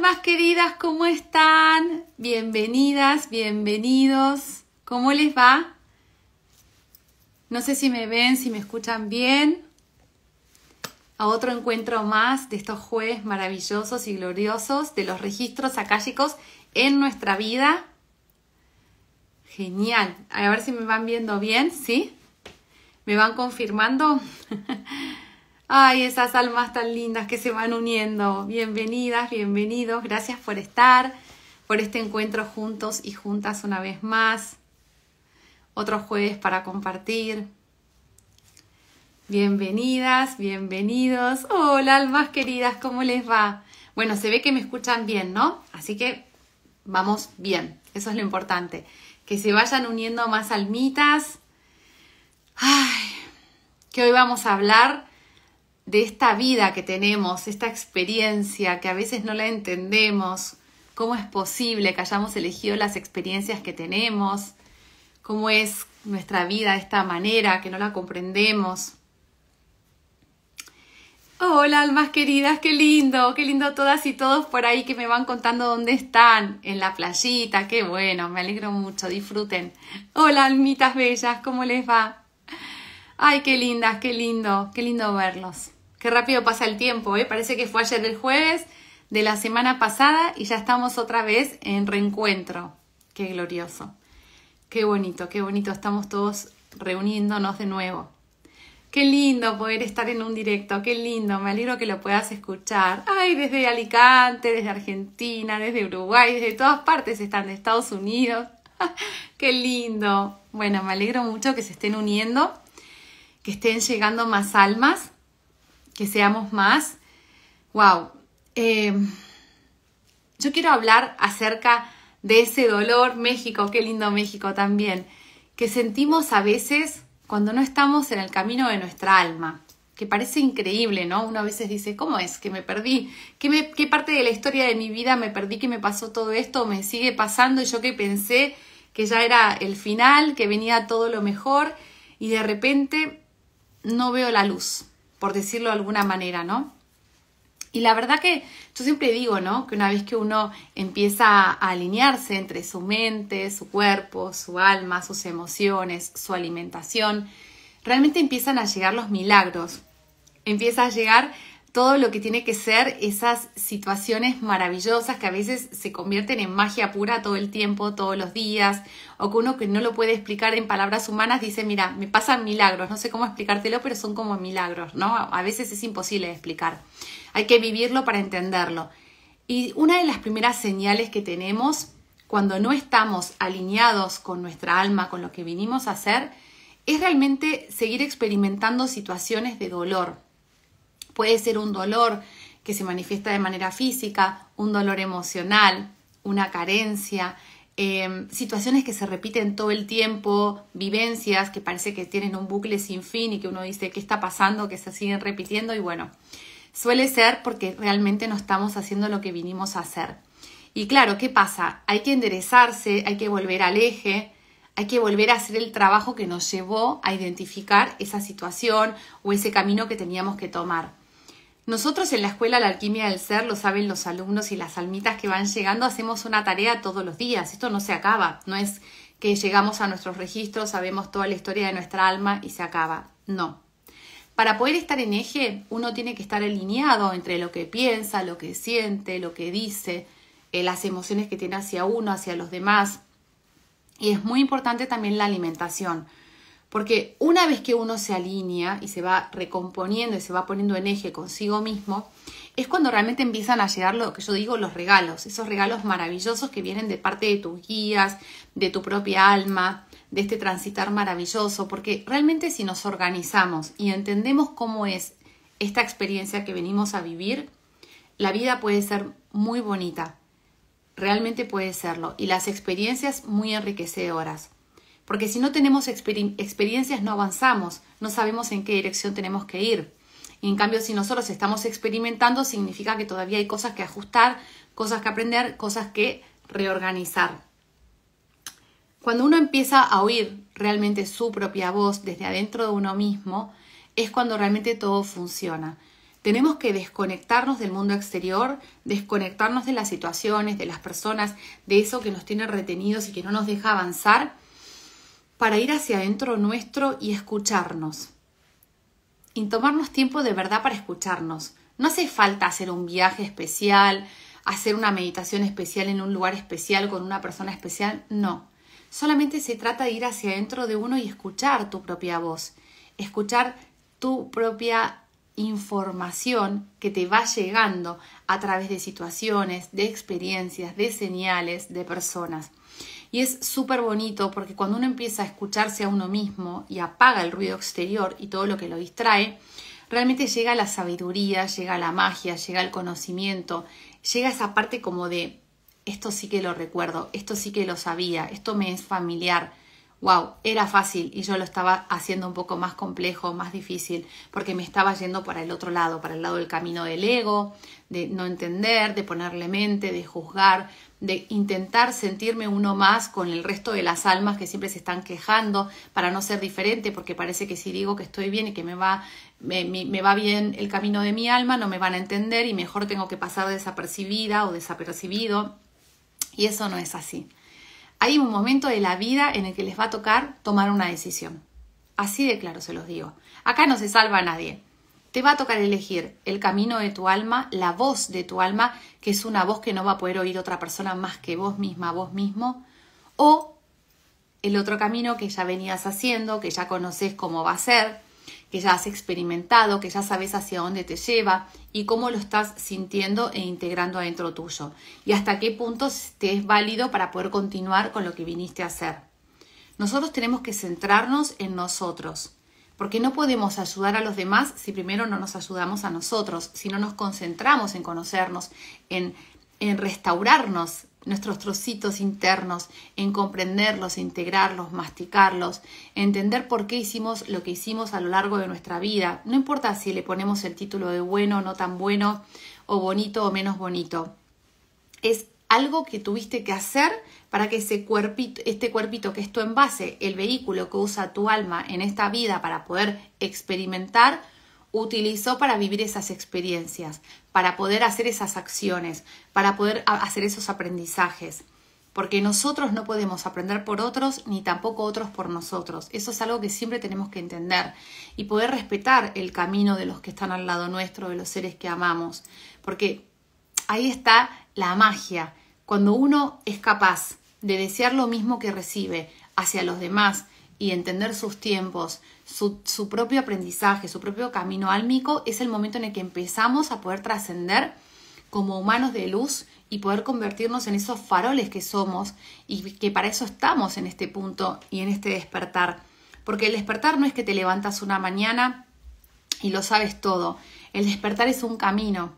más queridas? ¿Cómo están? Bienvenidas, bienvenidos. ¿Cómo les va? No sé si me ven, si me escuchan bien. A otro encuentro más de estos jueves maravillosos y gloriosos de los registros akáshicos en nuestra vida. Genial. A ver si me van viendo bien, ¿sí? ¿Me van confirmando? Ay, esas almas tan lindas que se van uniendo. Bienvenidas, bienvenidos. Gracias por estar, por este encuentro juntos y juntas una vez más. Otro jueves para compartir. Bienvenidas, bienvenidos. Hola, almas queridas, ¿cómo les va? Bueno, se ve que me escuchan bien, ¿no? Así que vamos bien. Eso es lo importante. Que se vayan uniendo más almitas. Ay, que hoy vamos a hablar de esta vida que tenemos, esta experiencia que a veces no la entendemos, cómo es posible que hayamos elegido las experiencias que tenemos, cómo es nuestra vida de esta manera que no la comprendemos. Hola, almas queridas, qué lindo, qué lindo todas y todos por ahí que me van contando dónde están, en la playita, qué bueno, me alegro mucho, disfruten. Hola, almitas bellas, ¿cómo les va? Ay, qué lindas, qué lindo, qué lindo verlos. Qué rápido pasa el tiempo, ¿eh? Parece que fue ayer el jueves de la semana pasada y ya estamos otra vez en reencuentro. Qué glorioso. Qué bonito, qué bonito. Estamos todos reuniéndonos de nuevo. Qué lindo poder estar en un directo, qué lindo, me alegro que lo puedas escuchar. Ay, desde Alicante, desde Argentina, desde Uruguay, desde todas partes están, de Estados Unidos. qué lindo. Bueno, me alegro mucho que se estén uniendo, que estén llegando más almas que seamos más. ¡Wow! Em, yo quiero hablar acerca de ese dolor México, qué lindo México también, que sentimos a veces cuando no estamos en el camino de nuestra alma, que parece increíble, ¿no? Uno a veces dice, ¿cómo es que me perdí? ¿Qué, ¿Qué, parte de la historia de mi vida me perdí que me pasó todo esto? ¿Me sigue pasando? Y yo que pensé que ya era el final, que venía todo lo mejor y de repente no veo la luz por decirlo de alguna manera, ¿no? Y la verdad que yo siempre digo, ¿no? Que una vez que uno empieza a alinearse entre su mente, su cuerpo, su alma, sus emociones, su alimentación, realmente empiezan a llegar los milagros. Empieza a llegar todo lo que tiene que ser esas situaciones maravillosas que a veces se convierten en magia pura todo el tiempo, todos los días, o que uno que no lo puede explicar en palabras humanas dice, mira, me pasan milagros, no sé cómo explicártelo, pero son como milagros, ¿no? A veces es imposible explicar. Hay que vivirlo para entenderlo. Y una de las primeras señales que tenemos cuando no estamos alineados con nuestra alma, con lo que vinimos a hacer, es realmente seguir experimentando situaciones de dolor. Puede ser un dolor que se manifiesta de manera física, un dolor emocional, una carencia, Em, situaciones que se repiten todo el tiempo, vivencias que parece que tienen un bucle sin fin y que uno dice qué está pasando, que se siguen repitiendo y bueno, suele ser porque realmente no estamos haciendo lo que vinimos a hacer. Y claro, ¿qué pasa? Hay que enderezarse, hay que volver al eje, hay que volver a hacer el trabajo que nos llevó a identificar esa situación o ese camino que teníamos que tomar. Nosotros en la escuela La Alquimia del Ser, lo saben los alumnos y las almitas que van llegando, hacemos una tarea todos los días. Esto no se acaba, no es que llegamos a nuestros registros, sabemos toda la historia de nuestra alma y se acaba. No. Para poder estar en eje, uno tiene que estar alineado entre lo que piensa, lo que siente, lo que dice, eh, las emociones que tiene hacia uno, hacia los demás. Y es muy importante también la alimentación. Porque una vez que uno se alinea y se va recomponiendo y se va poniendo en eje consigo mismo, es cuando realmente empiezan a llegar lo que yo digo, los regalos, esos regalos maravillosos que vienen de parte de tus guías, de tu propia alma, de este transitar maravilloso, porque realmente si nos organizamos y entendemos cómo es esta experiencia que venimos a vivir, la vida puede ser muy bonita, realmente puede serlo, y las experiencias muy enriquecedoras porque si no tenemos experiencias no avanzamos, no sabemos en qué dirección tenemos que ir. Y en cambio, si nosotros estamos experimentando, significa que todavía hay cosas que ajustar, cosas que aprender, cosas que reorganizar. Cuando uno empieza a oír realmente su propia voz desde adentro de uno mismo, es cuando realmente todo funciona. Tenemos que desconectarnos del mundo exterior, desconectarnos de las situaciones, de las personas, de eso que nos tiene retenidos y que no nos deja avanzar para ir hacia adentro nuestro y escucharnos. Y tomarnos tiempo de verdad para escucharnos. No hace falta hacer un viaje especial, hacer una meditación especial en un lugar especial con una persona especial, no. Solamente se trata de ir hacia adentro de uno y escuchar tu propia voz, escuchar tu propia información que te va llegando a través de situaciones, de experiencias, de señales, de personas. Y es súper bonito porque cuando uno empieza a escucharse a uno mismo y apaga el ruido exterior y todo lo que lo distrae, realmente llega la sabiduría, llega la magia, llega el conocimiento, llega esa parte como de esto sí que lo recuerdo, esto sí que lo sabía, esto me es familiar. Wow, era fácil y yo lo estaba haciendo un poco más complejo, más difícil, porque me estaba yendo para el otro lado, para el lado del camino del ego, de no entender, de ponerle mente, de juzgar, de intentar sentirme uno más con el resto de las almas que siempre se están quejando para no ser diferente, porque parece que si digo que estoy bien y que me va, me, va bien el camino de mi alma, no me van a entender y mejor tengo que pasar desapercibida o desapercibido. Y eso no es así. Hay un momento de la vida en el que les va a tocar tomar una decisión. Así de claro se los digo. Acá no se salva a nadie. Te va a tocar elegir el camino de tu alma, la voz de tu alma, que es una voz que no va a poder oír otra persona más que vos misma, vos mismo, o el otro camino que ya venías haciendo, que ya conoces cómo va a ser, que ya has experimentado, que ya sabes hacia dónde te lleva y cómo lo estás sintiendo e integrando adentro tuyo y hasta qué punto te es válido para poder continuar con lo que viniste a hacer. Nosotros tenemos que centrarnos en nosotros porque no podemos ayudar a los demás si primero no nos ayudamos a nosotros, si no nos concentramos en conocernos, en, restaurarnos nuestros trocitos internos, en comprenderlos, integrarlos, masticarlos, entender por qué hicimos lo que hicimos a lo largo de nuestra vida. No importa si le ponemos el título de bueno, no tan bueno, o bonito o menos bonito. Es algo que tuviste que hacer para que ese cuerpito, este cuerpito que es tu envase, el vehículo que usa tu alma en esta vida para poder experimentar, utilizó para vivir esas experiencias, para poder hacer esas acciones, para poder hacer esos aprendizajes. Porque nosotros no podemos aprender por otros ni tampoco otros por nosotros. Eso es algo que siempre tenemos que entender y poder respetar el camino de los que están al lado nuestro, de los seres que amamos. Porque ahí está la magia, cuando uno es capaz de desear lo mismo que recibe hacia los demás y entender sus tiempos, su, propio aprendizaje, su propio camino álmico, es el momento en el que empezamos a poder trascender como humanos de luz y poder convertirnos en esos faroles que somos y que para eso estamos en este punto y en este despertar. Porque el despertar no es que te levantas una mañana y lo sabes todo. El despertar es un camino,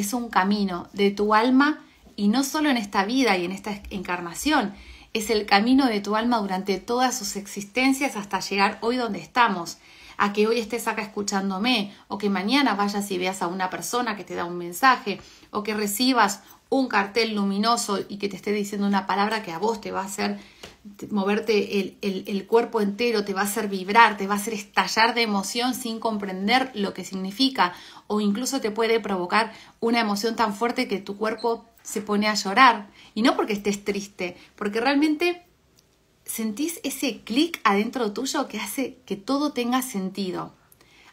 es un camino de tu alma y no solo en esta vida y en esta encarnación, es el camino de tu alma durante todas sus existencias hasta llegar hoy donde estamos, a que hoy estés acá escuchándome o que mañana vayas y veas a una persona que te da un mensaje o que recibas un cartel luminoso y que te esté diciendo una palabra que a vos te va a hacer moverte el, cuerpo entero, te va a hacer vibrar, te va a hacer estallar de emoción sin comprender lo que significa o incluso te puede provocar una emoción tan fuerte que tu cuerpo se pone a llorar y no porque estés triste, porque realmente sentís ese clic adentro tuyo que hace que todo tenga sentido,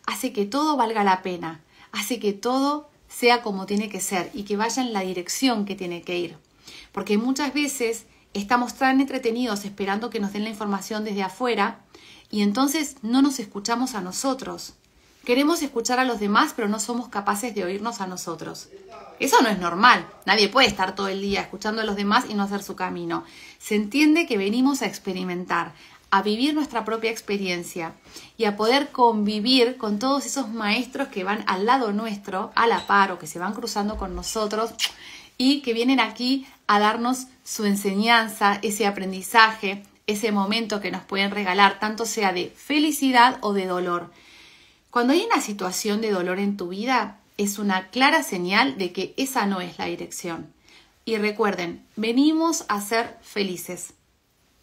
hace que todo valga la pena, hace que todo sea como tiene que ser y que vaya en la dirección que tiene que ir. Porque muchas veces estamos tan entretenidos esperando que nos den la información desde afuera y entonces no nos escuchamos a nosotros. Queremos escuchar a los demás, pero no somos capaces de oírnos a nosotros. Eso no es normal. Nadie puede estar todo el día escuchando a los demás y no hacer su camino. Se entiende que venimos a experimentar, a vivir nuestra propia experiencia y a poder convivir con todos esos maestros que van al lado nuestro, a la par o que se van cruzando con nosotros y que vienen aquí a darnos su enseñanza, ese aprendizaje, ese momento que nos pueden regalar, tanto sea de felicidad o de dolor. Cuando hay una situación de dolor en tu vida, es una clara señal de que esa no es la dirección. Y recuerden, venimos a ser felices.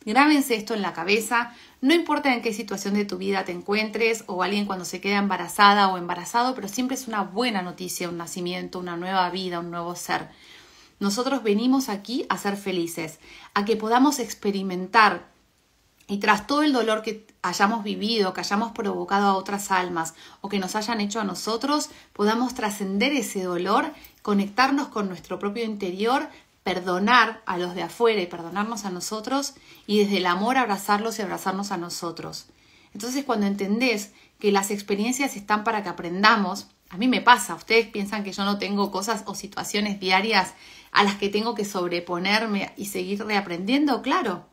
Grábense esto en la cabeza, no importa en qué situación de tu vida te encuentres o alguien cuando se queda embarazada o embarazado, pero siempre es una buena noticia un nacimiento, una nueva vida, un nuevo ser. Nosotros venimos aquí a ser felices, a que podamos experimentar y tras todo el dolor que hayamos vivido, que hayamos provocado a otras almas o que nos hayan hecho a nosotros, podamos trascender ese dolor, conectarnos con nuestro propio interior, perdonar a los de afuera y perdonarnos a nosotros y desde el amor abrazarlos y abrazarnos a nosotros. Entonces cuando entendés que las experiencias están para que aprendamos, a mí me pasa, ustedes piensan que yo no tengo cosas o situaciones diarias a las que tengo que sobreponerme y seguir reaprendiendo, claro,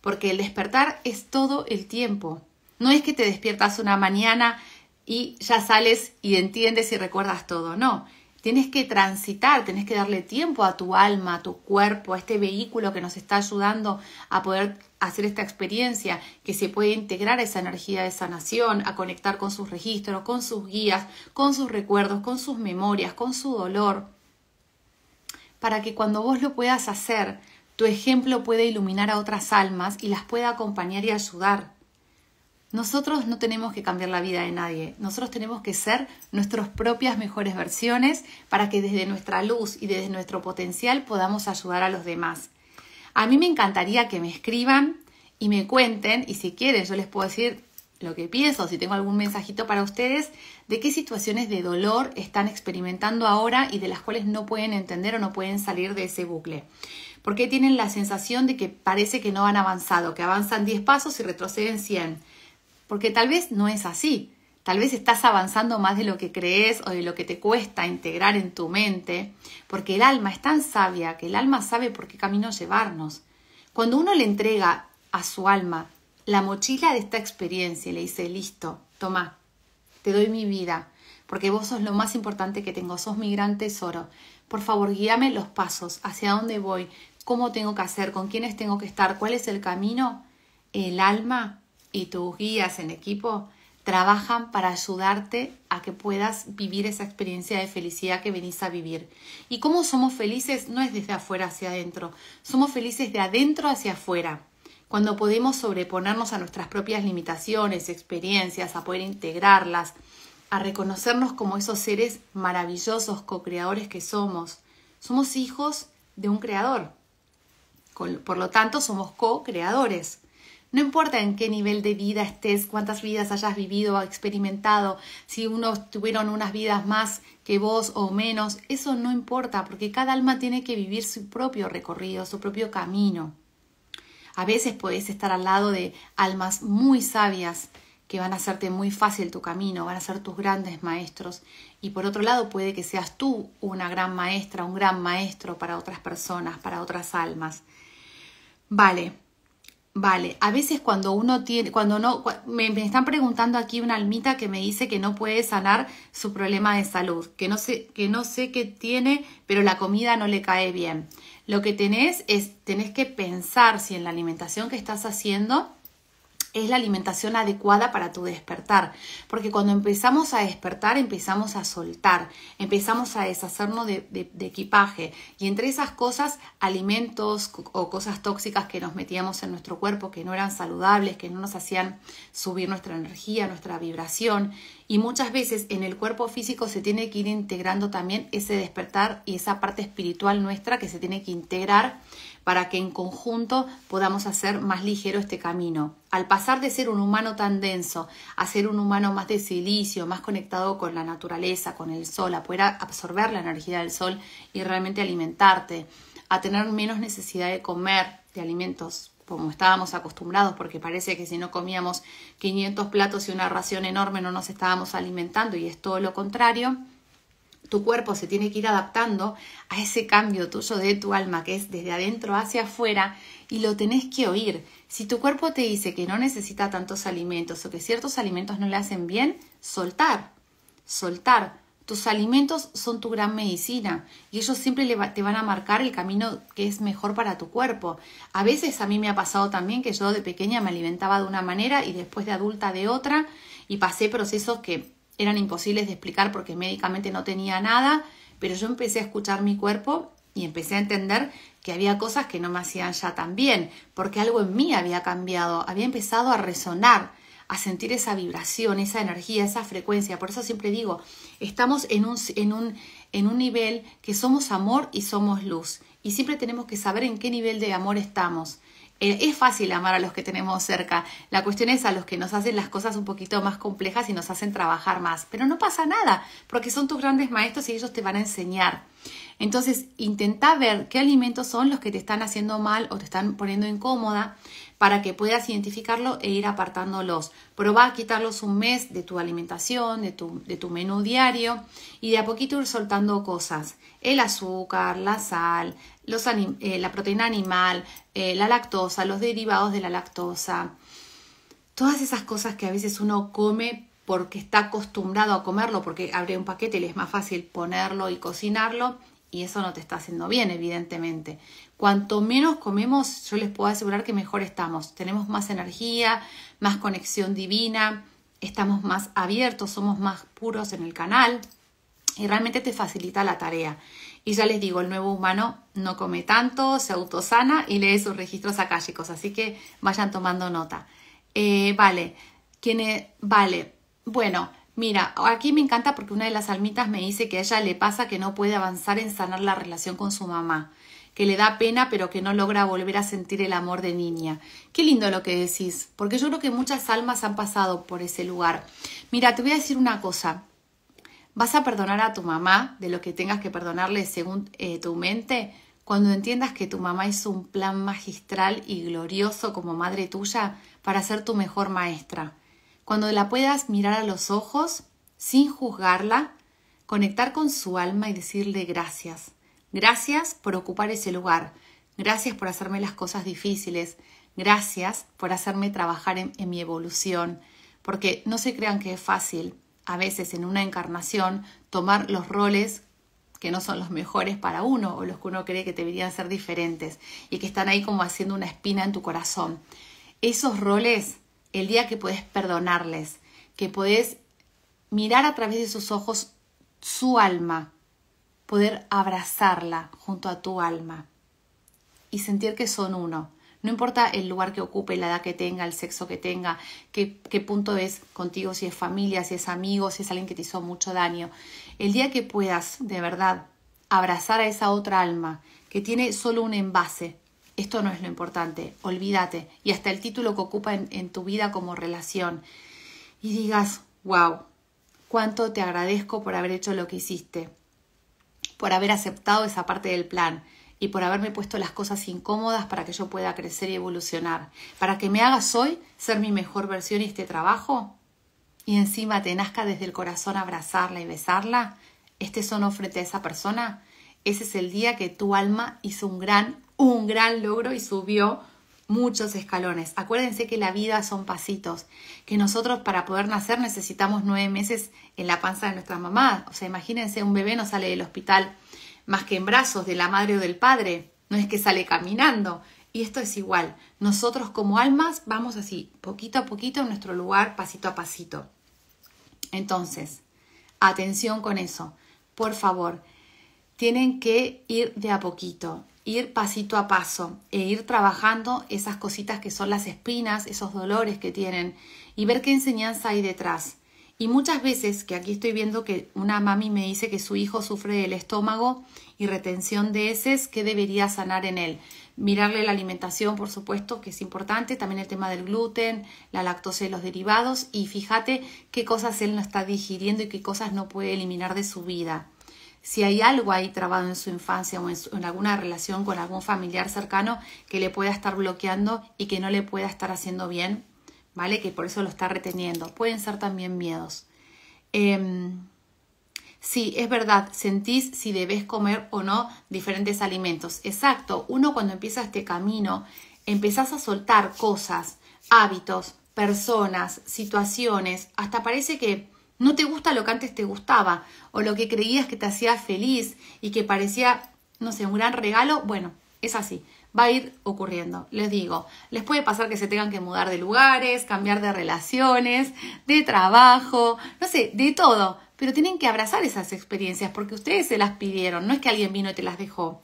porque el despertar es todo el tiempo. No es que te despiertas una mañana y ya sales y entiendes y recuerdas todo, no, Tienes que transitar, tienes que darle tiempo a tu alma, a tu cuerpo, a este vehículo que nos está ayudando a poder hacer esta experiencia, que se puede integrar esa energía de sanación, a conectar con sus registros, con sus guías, con sus recuerdos, con sus memorias, con su dolor, para que cuando vos lo puedas hacer, tu ejemplo pueda iluminar a otras almas y las pueda acompañar y ayudar. Nosotros no tenemos que cambiar la vida de nadie, nosotros tenemos que ser nuestras propias mejores versiones para que desde nuestra luz y desde nuestro potencial podamos ayudar a los demás. A mí me encantaría que me escriban y me cuenten, y si quieren yo les puedo decir lo que pienso, si tengo algún mensajito para ustedes, de qué situaciones de dolor están experimentando ahora y de las cuales no pueden entender o no pueden salir de ese bucle. Porque tienen la sensación de que parece que no han avanzado, que avanzan 10 pasos y retroceden 100 porque tal vez no es así. Tal vez estás avanzando más de lo que crees o de lo que te cuesta integrar en tu mente, porque el alma es tan sabia que el alma sabe por qué camino llevarnos. Cuando uno le entrega a su alma la mochila de esta experiencia y le dice, listo, toma, te doy mi vida, porque vos sos lo más importante que tengo, sos mi gran tesoro. Por favor, guíame los pasos, hacia dónde voy, cómo tengo que hacer, con quiénes tengo que estar, cuál es el camino. El alma y tus guías en equipo trabajan para ayudarte a que puedas vivir esa experiencia de felicidad que venís a vivir. Y cómo somos felices no es desde afuera hacia adentro, somos felices de adentro hacia afuera. Cuando podemos sobreponernos a nuestras propias limitaciones, experiencias, a poder integrarlas, a reconocernos como esos seres maravillosos, co-creadores que somos. Somos hijos de un creador. Por lo tanto, somos co-creadores. No importa en qué nivel de vida estés, cuántas vidas hayas vivido o experimentado, si unos tuvieron unas vidas más que vos o menos, eso no importa, porque cada alma tiene que vivir su propio recorrido, su propio camino. A veces puedes estar al lado de almas muy sabias que van a hacerte muy fácil tu camino, van a ser tus grandes maestros. Y por otro lado, puede que seas tú una gran maestra, un gran maestro para otras personas, para otras almas. Vale, Vale, a veces cuando uno tiene, cuando no, me, están preguntando aquí una almita que me dice que no puede sanar su problema de salud, que no sé, que no sé qué tiene, pero la comida no le cae bien. Lo que tenés es, tenés que pensar si en la alimentación que estás haciendo es la alimentación adecuada para tu despertar. Porque cuando empezamos a despertar, empezamos a soltar, empezamos a deshacernos de, equipaje. Y entre esas cosas, alimentos o cosas tóxicas que nos metíamos en nuestro cuerpo, que no eran saludables, que no nos hacían subir nuestra energía, nuestra vibración. Y muchas veces en el cuerpo físico se tiene que ir integrando también ese despertar y esa parte espiritual nuestra que se tiene que integrar para que en conjunto podamos hacer más ligero este camino. Al pasar de ser un humano tan denso a ser un humano más de silicio, más conectado con la naturaleza, con el sol, a poder absorber la energía del sol y realmente alimentarte, a tener menos necesidad de comer de alimentos como estábamos acostumbrados, porque parece que si no comíamos 500 platos y una ración enorme no nos estábamos alimentando y es todo lo contrario, tu cuerpo se tiene que ir adaptando a ese cambio tuyo de tu alma, que es desde adentro hacia afuera, y lo tenés que oír. Si tu cuerpo te dice que no necesita tantos alimentos o que ciertos alimentos no le hacen bien, soltar, soltar. Tus alimentos son tu gran medicina y ellos siempre te van a marcar el camino que es mejor para tu cuerpo. A veces a mí me ha pasado también que yo de pequeña me alimentaba de una manera y después de adulta de otra y pasé procesos que eran imposibles de explicar porque médicamente no tenía nada, pero yo empecé a escuchar mi cuerpo y empecé a entender que había cosas que no me hacían ya tan bien, porque algo en mí había cambiado, había empezado a resonar, a sentir esa vibración, esa energía, esa frecuencia. Por eso siempre digo, estamos en un, en un, en un nivel que somos amor y somos luz. Y siempre tenemos que saber en qué nivel de amor estamos. Eh, es fácil amar a los que tenemos cerca. La cuestión es a los que nos hacen las cosas un poquito más complejas y nos hacen trabajar más. Pero no pasa nada, porque son tus grandes maestros y ellos te van a enseñar. Entonces, intenta ver qué alimentos son los que te están haciendo mal o te están poniendo incómoda para que puedas identificarlo e ir apartándolos. Proba a quitarlos un mes de tu alimentación, de tu, de tu menú diario y de a poquito ir soltando cosas. El azúcar, la sal, eh, la proteína animal, eh, la lactosa, los derivados de la lactosa, todas esas cosas que a veces uno come porque está acostumbrado a comerlo, porque abre un paquete y le es más fácil ponerlo y cocinarlo, y eso no te está haciendo bien, evidentemente. Cuanto menos comemos, yo les puedo asegurar que mejor estamos. Tenemos más energía, más conexión divina, estamos más abiertos, somos más puros en el canal y realmente te facilita la tarea. Y ya les digo, el nuevo humano no come tanto, se autosana y lee sus registros akáshicos, así que vayan tomando nota. Eh, vale, ¿quién Vale, bueno, mira, aquí me encanta porque una de las almitas me dice que a ella le pasa que no puede avanzar en sanar la relación con su mamá que le da pena pero que no logra volver a sentir el amor de niña. Qué lindo lo que decís, porque yo creo que muchas almas han pasado por ese lugar. Mira, te voy a decir una cosa. Vas a perdonar a tu mamá de lo que tengas que perdonarle según eh, tu mente cuando entiendas que tu mamá hizo un plan magistral y glorioso como madre tuya para ser tu mejor maestra. Cuando la puedas mirar a los ojos sin juzgarla, conectar con su alma y decirle gracias. Gracias por ocupar ese lugar. Gracias por hacerme las cosas difíciles. Gracias por hacerme trabajar en mi evolución. Porque no se crean que es fácil a veces en una encarnación tomar los roles que no son los mejores para uno o los que uno cree que deberían ser diferentes y que están ahí como haciendo una espina en tu corazón. Esos roles, el día que puedes perdonarles, que puedes mirar a través de sus ojos su alma, poder abrazarla junto a tu alma y sentir que son uno, no importa el lugar que ocupe, la edad que tenga, el sexo que tenga, qué, punto es contigo, si es familia, si es amigo, si es alguien que te hizo mucho daño. El día que puedas, de verdad, abrazar a esa otra alma que tiene solo un envase, esto no es lo importante, olvídate, y hasta el título que ocupa en, en tu vida como relación, y digas, wow, cuánto te agradezco por haber hecho lo que hiciste, por haber aceptado esa parte del plan, y por haberme puesto las cosas incómodas para que yo pueda crecer y evolucionar, para que me hagas hoy ser mi mejor versión y este trabajo, y encima te nazca desde el corazón abrazarla y besarla, Este sonó frente a esa persona, ese es el día que tu alma hizo un gran, un gran logro y subió muchos escalones. Acuérdense que la vida son pasitos, que nosotros para poder nacer necesitamos nueve meses en la panza de nuestra mamá. O sea, imagínense, un bebé no sale del hospital más que en brazos de la madre o del padre, no es que sale caminando. Y esto es igual, nosotros como almas vamos así, poquito a poquito en nuestro lugar, pasito a pasito. Entonces, atención con eso, por favor, tienen que ir de a poquito, ir pasito a paso e ir trabajando esas cositas que son las espinas, esos dolores que tienen y ver qué enseñanza hay detrás. Y muchas veces, que aquí estoy viendo que una mami me dice que su hijo sufre del estómago y retención de heces, ¿qué debería sanar en él? Mirarle la alimentación, por supuesto, que es importante, también el tema del gluten, la lactosa y los derivados, y fíjate qué cosas él no está digiriendo y qué cosas no puede eliminar de su vida. Si hay algo ahí trabado en su infancia o en alguna relación con algún familiar cercano que le pueda estar bloqueando y que no le pueda estar haciendo bien, ¿vale? Que por eso lo está reteniendo. Pueden ser también miedos. Em, sí, es verdad, sentís si debes comer o no diferentes alimentos. Exacto, uno cuando empieza este camino, empezás a soltar cosas, hábitos, personas, situaciones, hasta parece que no te gusta lo que antes te gustaba o lo que creías que te hacía feliz y que parecía, no sé, un gran regalo. Bueno, es así va a ir ocurriendo. Les digo, les puede pasar que se tengan que mudar de lugares, cambiar de relaciones, de trabajo, no sé, de todo. Pero tienen que abrazar esas experiencias porque ustedes se las pidieron, no es que alguien vino y te las dejó.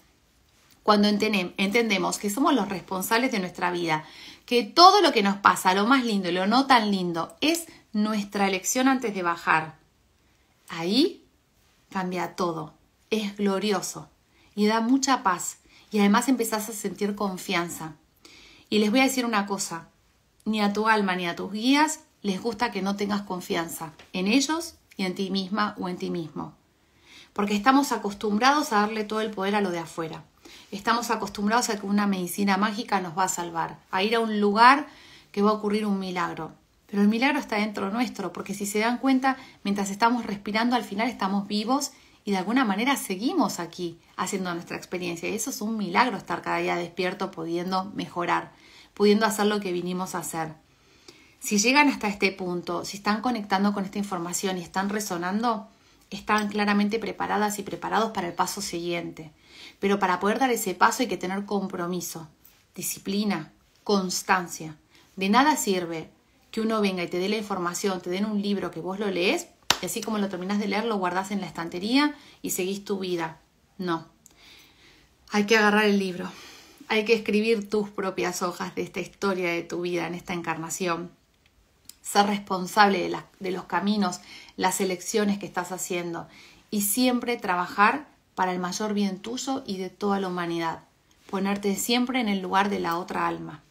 Cuando entendemos que somos los responsables de nuestra vida, que todo lo que nos pasa, lo más lindo y lo no tan lindo, es nuestra elección antes de bajar. Ahí cambia todo, es glorioso y da mucha paz y además empezás a sentir confianza. Y les voy a decir una cosa, ni a tu alma ni a tus guías les gusta que no tengas confianza en ellos y en ti misma o en ti mismo. Porque estamos acostumbrados a darle todo el poder a lo de afuera. Estamos acostumbrados a que una medicina mágica nos va a salvar, a ir a un lugar que va a ocurrir un milagro. Pero el milagro está dentro nuestro, porque si se dan cuenta, mientras estamos respirando, al final estamos vivos y de alguna manera seguimos aquí haciendo nuestra experiencia. Y eso es un milagro estar cada día despierto, pudiendo mejorar, pudiendo hacer lo que vinimos a hacer. Si llegan hasta este punto, si están conectando con esta información y están resonando, están claramente preparadas y preparados para el paso siguiente. Pero para poder dar ese paso hay que tener compromiso, disciplina, constancia. De nada sirve que uno venga y te dé la información, te den un libro que vos lo lees, y así como lo terminas de leer, lo guardás en la estantería y seguís tu vida. No. Hay que agarrar el libro. Hay que escribir tus propias hojas de esta historia de tu vida, en esta encarnación. Ser responsable de, de los caminos, las elecciones que estás haciendo y siempre trabajar para el mayor bien tuyo y de toda la humanidad. Ponerte siempre en el lugar de la otra alma.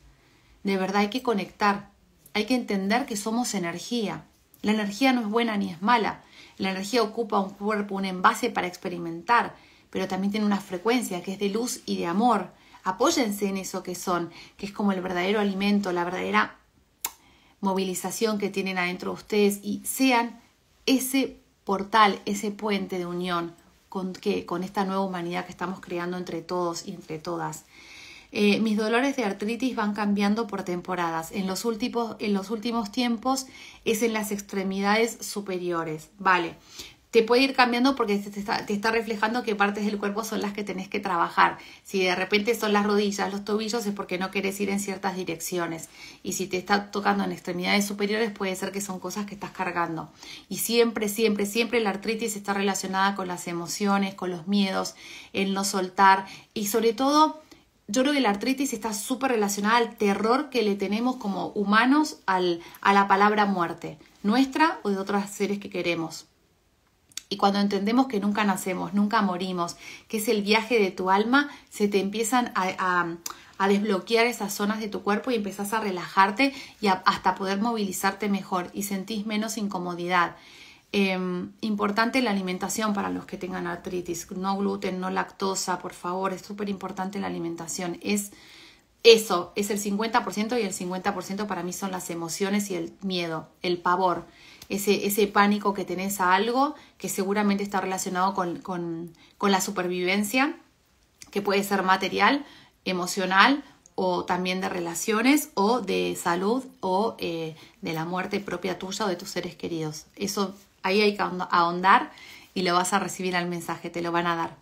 De verdad hay que conectar, hay que entender que somos energía, la energía no es buena ni es mala. La energía ocupa un cuerpo, un envase para experimentar, pero también tiene una frecuencia que es de luz y de amor. Apóyense en eso que son, que es como el verdadero alimento, la verdadera movilización que tienen adentro de ustedes y sean ese portal, ese puente de unión con, con esta nueva humanidad que estamos creando entre todos y entre todas. Eh, mis dolores de artritis van cambiando por temporadas. En los, últimos, en los últimos tiempos es en las extremidades superiores. Vale, te puede ir cambiando porque te está, te está, reflejando qué partes del cuerpo son las que tenés que trabajar. Si de repente son las rodillas, los tobillos, es porque no querés ir en ciertas direcciones. Y si te está tocando en extremidades superiores, puede ser que son cosas que estás cargando. Y siempre, siempre, siempre la artritis está relacionada con las emociones, con los miedos, el no soltar y sobre todo yo creo que la artritis está súper relacionada al terror que le tenemos como humanos al, a la palabra muerte, nuestra o de otras seres que queremos. Y cuando entendemos que nunca nacemos, nunca morimos, que es el viaje de tu alma, se te empiezan a, a, desbloquear esas zonas de tu cuerpo y empezás a relajarte y hasta poder movilizarte mejor y sentís menos incomodidad. Em, importante la alimentación para los que tengan artritis, no gluten, no lactosa, por favor, es súper importante la alimentación. Es eso, es el 50% y el 50% para mí son las emociones y el miedo, el pavor, ese, ese pánico que tenés a algo que seguramente está relacionado con, la supervivencia, que puede ser material, emocional o también de relaciones o de salud o eh, de la muerte propia tuya o de tus seres queridos. Eso Ahí hay que ahondar y lo vas a recibir al mensaje, te lo van a dar.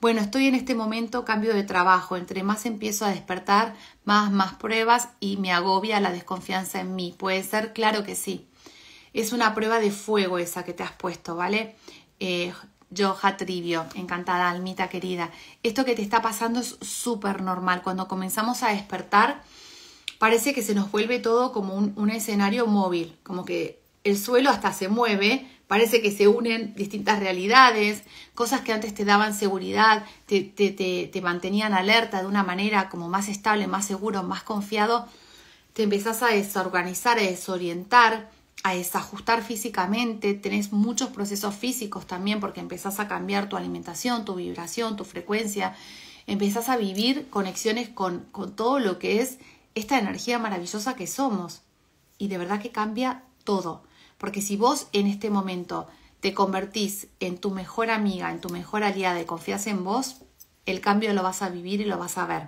Bueno, estoy en este momento cambio de trabajo, entre más empiezo a despertar, más, más pruebas y me agobia la desconfianza en mí. Puede ser, claro que sí. Es una prueba de fuego esa que te has puesto, ¿vale? Eh, Yoja Trivio, encantada, almita querida. Esto que te está pasando es súper normal. Cuando comenzamos a despertar, parece que se nos vuelve todo como un, un escenario móvil, como que el suelo hasta se mueve, parece que se unen distintas realidades, cosas que antes te daban seguridad, te, te, te, mantenían alerta de una manera como más estable, más seguro, más confiado, te empezás a desorganizar, a desorientar, a desajustar físicamente, tenés muchos procesos físicos también porque empezás a cambiar tu alimentación, tu vibración, tu frecuencia, empezás a vivir conexiones con todo lo que es esta energía maravillosa que somos y de verdad que cambia todo. Porque si vos en este momento te convertís en tu mejor amiga, en tu mejor aliada y confías en vos, el cambio lo vas a vivir y lo vas a ver.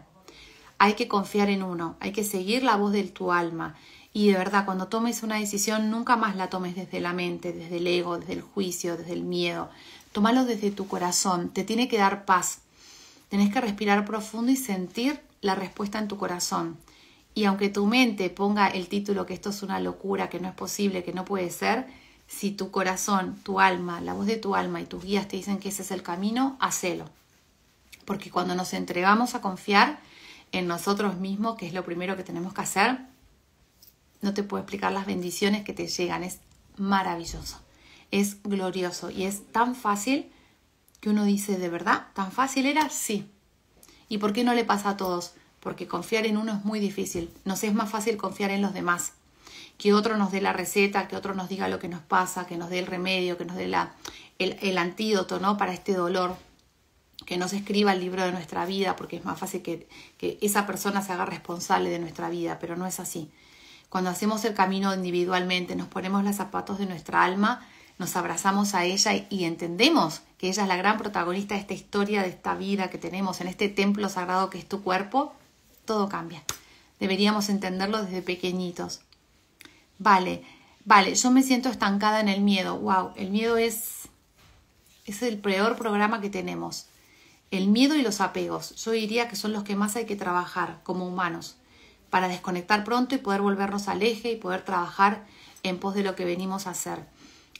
Hay que confiar en uno, hay que seguir la voz de tu alma. Y de verdad, cuando tomes una decisión, nunca más la tomes desde la mente, desde el ego, desde el juicio, desde el miedo. Tómalo desde tu corazón, te tiene que dar paz. Tenés que respirar profundo y sentir la respuesta en tu corazón. Y aunque tu mente ponga el título que esto es una locura, que no es posible, que no puede ser, si tu corazón, tu alma, la voz de tu alma y tus guías te dicen que ese es el camino, hacelo. Porque cuando nos entregamos a confiar en nosotros mismos, que es lo primero que tenemos que hacer, no te puedo explicar las bendiciones que te llegan. Es maravilloso, es glorioso y es tan fácil que uno dice, ¿de verdad? ¿Tan fácil era? Sí. ¿Y por qué no le pasa a todos? porque confiar en uno es muy difícil. Nos es más fácil confiar en los demás, que otro nos dé la receta, que otro nos diga lo que nos pasa, que nos dé el remedio, que nos dé la, el, antídoto ¿no? para este dolor, que nos escriba el libro de nuestra vida, porque es más fácil que, que esa persona se haga responsable de nuestra vida, pero no es así. Cuando hacemos el camino individualmente, nos ponemos los zapatos de nuestra alma, nos abrazamos a ella y entendemos que ella es la gran protagonista de esta historia, de esta vida que tenemos en este templo sagrado que es tu cuerpo, todo cambia. Deberíamos entenderlo desde pequeñitos. Vale, vale, yo me siento estancada en el miedo. Wow, el miedo es es el peor programa que tenemos. El miedo y los apegos, yo diría que son los que más hay que trabajar como humanos para desconectar pronto y poder volvernos al eje y poder trabajar en pos de lo que venimos a hacer.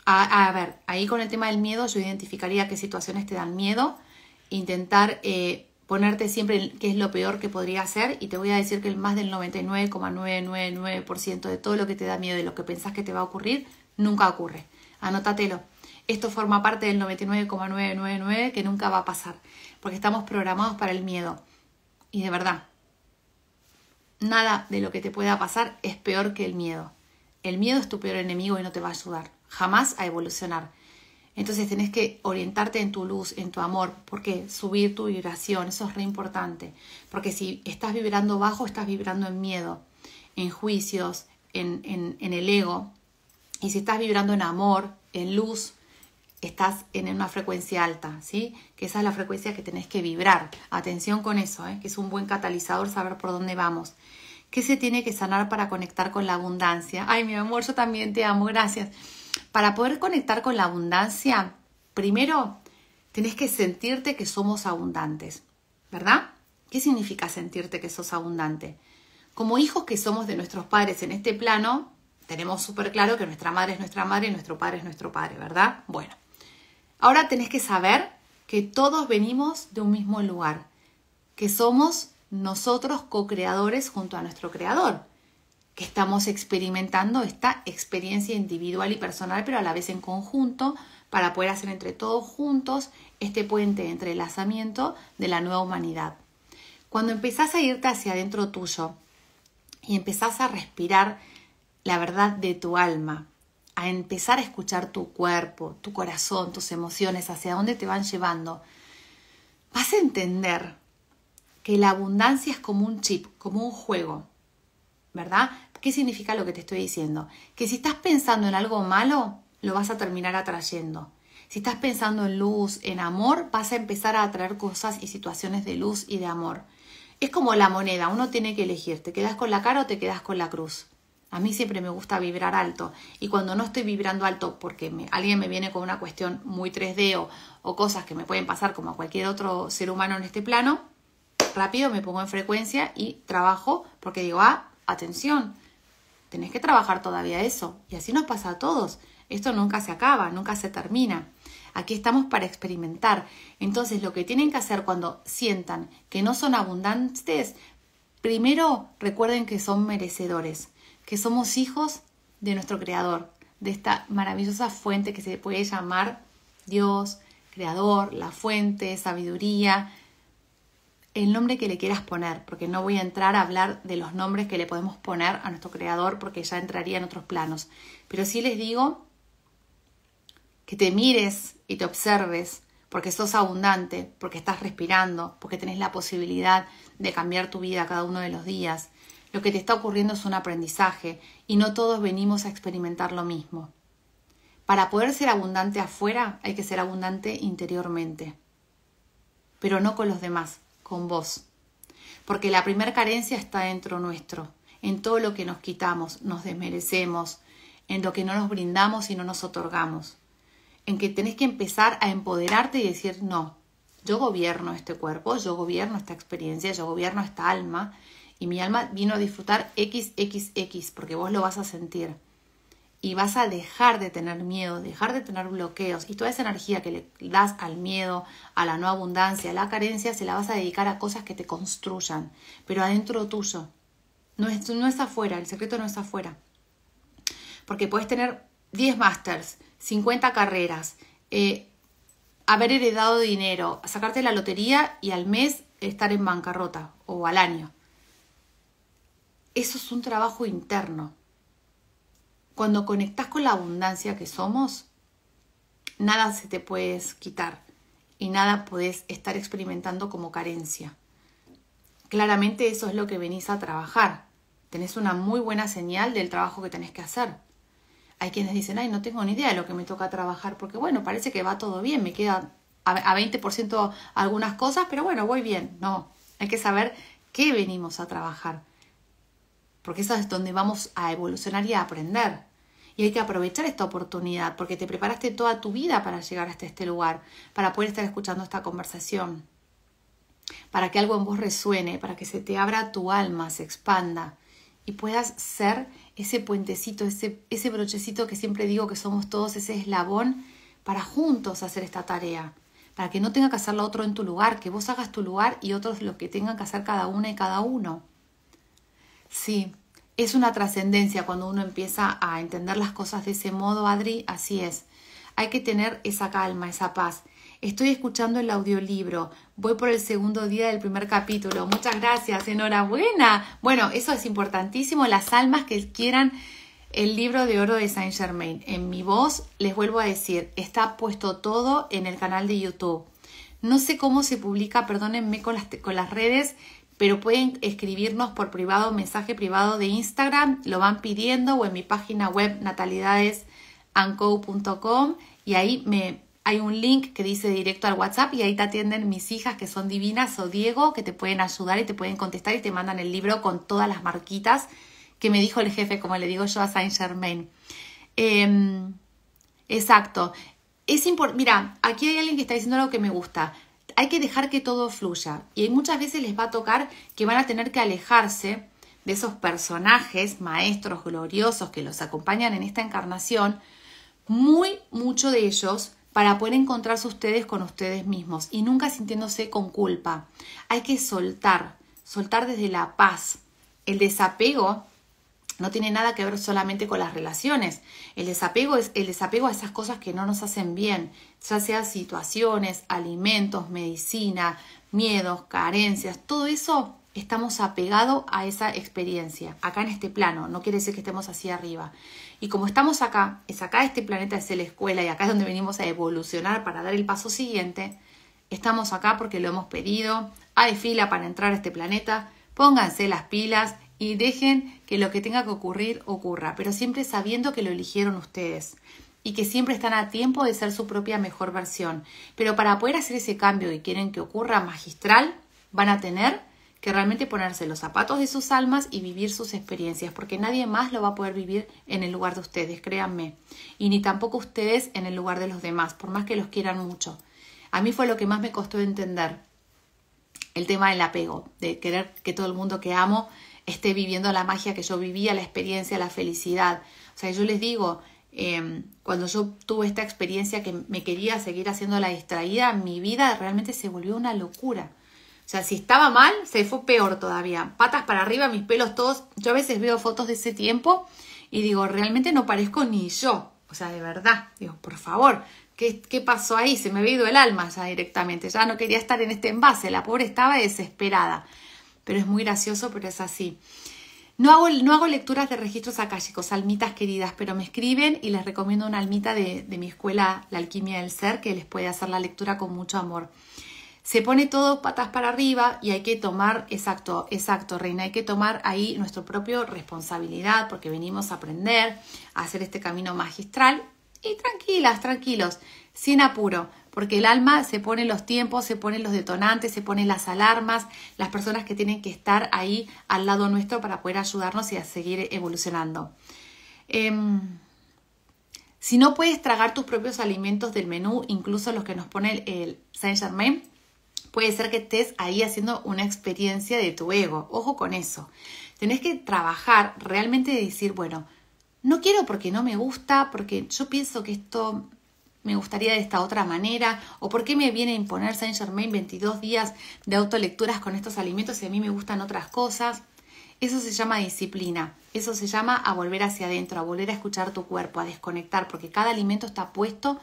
A, ver, ahí con el tema del miedo yo identificaría qué situaciones te dan miedo, intentar eh, ponerte siempre qué es lo peor que podría hacer y te voy a decir que el más del 99,999% de todo lo que te da miedo y lo que pensás que te va a ocurrir, nunca ocurre. Anótatelo. Esto forma parte del 99,999 que nunca va a pasar, porque estamos programados para el miedo. Y de verdad, nada de lo que te pueda pasar es peor que el miedo. El miedo es tu peor enemigo y no te va a ayudar jamás a evolucionar. Entonces tenés que orientarte en tu luz, en tu amor, porque subir tu vibración, eso es re importante, porque si estás vibrando bajo, estás vibrando en miedo, en juicios, en, en, el ego, y si estás vibrando en amor, en luz, estás en una frecuencia alta, ¿sí? Que esa es la frecuencia que tenés que vibrar. Atención con eso, ¿eh? que es un buen catalizador saber por dónde vamos. ¿Qué se tiene que sanar para conectar con la abundancia? Ay, mi amor, yo también te amo, gracias. Para poder conectar con la abundancia, primero tenés que sentirte que somos abundantes, ¿verdad? ¿Qué significa sentirte que sos abundante? Como hijos que somos de nuestros padres en este plano, tenemos súper claro que nuestra madre es nuestra madre y nuestro padre es nuestro padre, ¿verdad? Bueno, ahora tenés que saber que todos venimos de un mismo lugar, que somos nosotros co-creadores junto a nuestro creador que estamos experimentando esta experiencia individual y personal, pero a la vez en conjunto, para poder hacer entre todos juntos este puente de entrelazamiento de la nueva humanidad. Cuando empezás a irte hacia adentro tuyo y empezás a respirar la verdad de tu alma, a empezar a escuchar tu cuerpo, tu corazón, tus emociones, hacia dónde te van llevando, vas a entender que la abundancia es como un chip, como un juego, ¿verdad? ¿Qué significa lo que te estoy diciendo? Que si estás pensando en algo malo, lo vas a terminar atrayendo. Si estás pensando en luz, en amor, vas a empezar a atraer cosas y situaciones de luz y de amor. Es como la moneda, uno tiene que elegir, te quedas con la cara o te quedas con la cruz. A mí siempre me gusta vibrar alto y cuando no estoy vibrando alto porque alguien me viene con una cuestión muy 3D o cosas que me pueden pasar como a cualquier otro ser humano en este plano, rápido me pongo en frecuencia y trabajo porque digo, ah, atención, tenés que trabajar todavía eso. Y así nos pasa a todos. Esto nunca se acaba, nunca se termina. Aquí estamos para experimentar. Entonces, lo que tienen que hacer cuando sientan que no son abundantes, primero recuerden que son merecedores, que somos hijos de nuestro Creador, de esta maravillosa fuente que se puede llamar Dios, Creador, la fuente, sabiduría, el nombre que le quieras poner, porque no voy a entrar a hablar de los nombres que le podemos poner a nuestro creador, porque ya entraría en otros planos. Pero sí les digo que te mires y te observes, porque sos abundante, porque estás respirando, porque tenés la posibilidad de cambiar tu vida cada uno de los días. Lo que te está ocurriendo es un aprendizaje y no todos venimos a experimentar lo mismo. Para poder ser abundante afuera hay que ser abundante interiormente, pero no con los demás, vos. Porque la primera carencia está dentro nuestro, en todo lo que nos quitamos, nos desmerecemos, en lo que no nos brindamos y no nos otorgamos. En que tenés que empezar a empoderarte y decir, no, yo gobierno este cuerpo, yo gobierno esta experiencia, yo gobierno esta alma y mi alma vino a disfrutar XXX porque vos lo vas a sentir y vas a dejar de tener miedo, dejar de tener bloqueos y toda esa energía que le das al miedo, a la no abundancia, a la carencia, se la vas a dedicar a cosas que te construyan, pero adentro tuyo. No es, afuera, el secreto no es afuera. Porque puedes tener 10 másters, 50 carreras, eh, haber heredado dinero, sacarte la lotería y al mes estar en bancarrota o al año. Eso es un trabajo interno cuando conectas con la abundancia que somos, nada se te puedes quitar y nada puedes estar experimentando como carencia. Claramente eso es lo que venís a trabajar. Tenés una muy buena señal del trabajo que tenés que hacer. Hay quienes dicen, ay, no tengo ni idea de lo que me toca trabajar, porque bueno, parece que va todo bien, me queda a 20% algunas cosas, pero bueno, voy bien. No, hay que saber qué venimos a trabajar porque eso es donde vamos a evolucionar y a aprender. Y hay que aprovechar esta oportunidad, porque te preparaste toda tu vida para llegar hasta este lugar, para poder estar escuchando esta conversación, para que algo en vos resuene, para que se te abra tu alma, se expanda y puedas ser ese puentecito, ese, ese brochecito que siempre digo que somos todos, ese eslabón para juntos hacer esta tarea, para que no tenga que hacerlo otro en tu lugar, que vos hagas tu lugar y otros lo que tengan que hacer cada una y cada uno. Sí, es una trascendencia cuando uno empieza a entender las cosas de ese modo, Adri, así es. Hay que tener esa calma, esa paz. Estoy escuchando el audiolibro. Voy por el segundo día del primer capítulo. Muchas gracias. Enhorabuena. Bueno, eso es importantísimo. Las almas que quieran el libro de oro de Saint Germain. En mi voz, les vuelvo a decir, está puesto todo en el canal de YouTube. No sé cómo se publica, perdónenme con las, con las redes, pero pueden escribirnos por privado, mensaje privado de Instagram, lo van pidiendo o en mi página web natalidadesanco.com y ahí me, hay un link que dice directo al WhatsApp y ahí te atienden mis hijas que son divinas o Diego que te pueden ayudar y te pueden contestar y te mandan el libro con todas las marquitas que me dijo el jefe, como le digo yo a Saint Germain. Em, exacto. Es Mira, aquí hay alguien que está diciendo algo que me gusta hay que dejar que todo fluya. Y muchas veces les va a tocar que van a tener que alejarse de esos personajes, maestros gloriosos que los acompañan en esta encarnación, muy mucho de ellos para poder encontrarse ustedes con ustedes mismos y nunca sintiéndose con culpa. Hay que soltar, soltar desde la paz. El desapego no tiene nada que ver solamente con las relaciones. El desapego es el desapego a esas cosas que no nos hacen bien, ya sea situaciones, alimentos, medicina, miedos, carencias, todo eso estamos apegados a esa experiencia, acá en este plano, no quiere decir que estemos así arriba. Y como estamos acá, es acá este planeta es la escuela y acá es donde venimos a evolucionar para dar el paso siguiente, estamos acá porque lo hemos pedido, hay fila para entrar a este planeta, pónganse las pilas, y dejen que lo que tenga que ocurrir ocurra, pero siempre sabiendo que lo eligieron ustedes y que siempre están a tiempo de ser su propia mejor versión. Pero para poder hacer ese cambio y quieren que ocurra magistral, van a tener que realmente ponerse los zapatos de sus almas y vivir sus experiencias, porque nadie más lo va a poder vivir en el lugar de ustedes, créanme, y ni tampoco ustedes en el lugar de los demás, por más que los quieran mucho. A mí fue lo que más me costó entender el tema del apego, de querer que todo el mundo que amo esté viviendo la magia que yo vivía, la experiencia, la felicidad. O sea, yo les digo, em, cuando yo tuve esta experiencia que me quería seguir haciendo la distraída, mi vida realmente se volvió una locura. O sea, si estaba mal, se fue peor todavía. Patas para arriba, mis pelos todos. Yo a veces veo fotos de ese tiempo y digo, realmente no parezco ni yo. O sea, de verdad. Digo, por favor, ¿qué, qué pasó ahí? Se me ha ido el alma ya directamente. Ya no quería estar en este envase. La pobre estaba desesperada pero es muy gracioso, pero es así. No hago, no hago lecturas de registros akáshicos, almitas queridas, pero me escriben y les recomiendo una almita de, de mi escuela, La Alquimia del Ser, que les puede hacer la lectura con mucho amor se pone todo patas para arriba y hay que tomar, exacto, exacto, Reina, hay que tomar ahí nuestra propia responsabilidad porque venimos a aprender, a hacer este camino magistral y tranquilas, tranquilos, sin apuro, porque el alma se pone los tiempos, se ponen los detonantes, se pone las alarmas, las personas que tienen que estar ahí al lado nuestro para poder ayudarnos y a seguir evolucionando. Em, si no puedes tragar tus propios alimentos del menú, incluso los que nos pone el Saint Germain, puede ser que estés ahí haciendo una experiencia de tu ego. Ojo con eso. Tenés que trabajar realmente de decir, bueno, no quiero porque no me gusta, porque yo pienso que esto me gustaría de esta otra manera, o por qué me viene a imponer Saint Germain 22 días de autolecturas con estos alimentos y a mí me gustan otras cosas. Eso se llama disciplina, eso se llama a volver hacia adentro, a volver a escuchar tu cuerpo, a desconectar, porque cada alimento está puesto